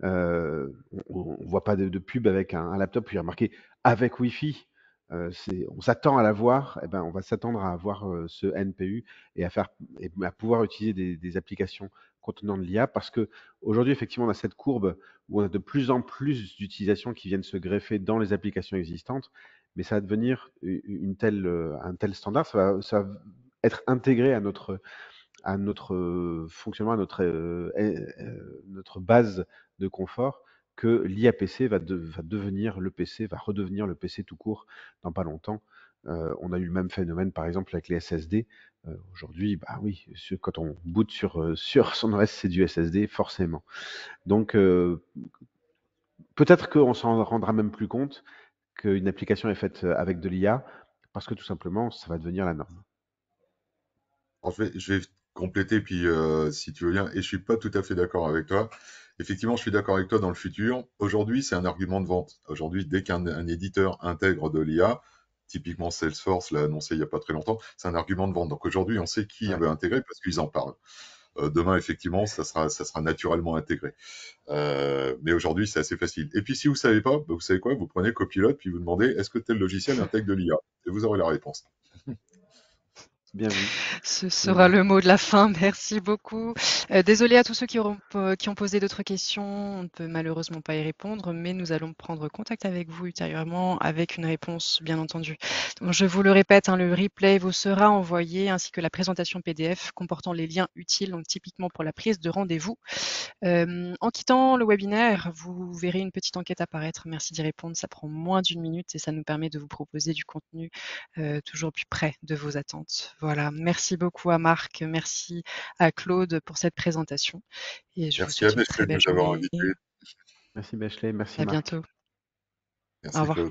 on ne voit pas de, pub avec un, laptop, puis remarquez, avec Wi-Fi. on s'attend à l'avoir, Et eh ben, on va s'attendre à avoir ce NPU et à, pouvoir utiliser des, applications contenant de l'IA parce que aujourd'hui, effectivement, on a cette courbe où on a de plus en plus d'utilisations qui viennent se greffer dans les applications existantes mais ça va devenir une telle, euh, un tel standard, ça va, ça être intégré à notre, à notre fonctionnement, à notre, euh, euh, notre base de confort que l'IAPC va, de, va, devenir le PC, va redevenir le PC tout court dans pas longtemps. on a eu le même phénomène par exemple avec les SSD. Aujourd'hui, bah oui, quand on boot sur, sur son OS, c'est du SSD forcément. Donc peut-être qu'on s'en rendra même plus compte qu'une application est faite euh, avec de l'IA, parce que tout simplement, ça va devenir la norme. je vais compléter, puis euh, si tu veux bien, et je suis pas tout à fait d'accord avec toi. Effectivement, je suis d'accord avec toi dans le futur. Aujourd'hui, c'est un argument de vente. Aujourd'hui, dès qu'un éditeur intègre de l'IA, typiquement Salesforce l'a annoncé il n'y a pas très longtemps, c'est un argument de vente. Donc aujourd'hui, on sait qui veut intégrer parce qu'ils en parlent. Euh, demain, effectivement, ça sera, ça sera naturellement intégré. Euh, mais aujourd'hui, c'est assez facile. Et puis, si vous savez pas, bah, vous savez quoi Vous prenez Copilote puis vous demandez est-ce que tel logiciel intègre de l'IA Et vous aurez la réponse. Ce sera le mot de la fin. Merci beaucoup. Euh, désolé à tous ceux qui, euh, qui ont posé d'autres questions. On ne peut malheureusement pas y répondre, mais nous allons prendre contact avec vous ultérieurement avec une réponse, bien entendu. Donc, je vous le répète, hein, le replay vous sera envoyé ainsi que la présentation PDF comportant les liens utiles, donc typiquement pour la prise de rendez-vous. Euh, en quittant le webinaire, vous verrez une petite enquête apparaître. Merci d'y répondre. Ça prend moins d'une minute et ça nous permet de vous proposer du contenu toujours plus près de vos attentes voilà, merci beaucoup à Marc, merci à Claude pour cette présentation. Et je merci vous à Bachelet de nous avoir invités. Merci Bachelet, merci à bientôt. Merci Au revoir.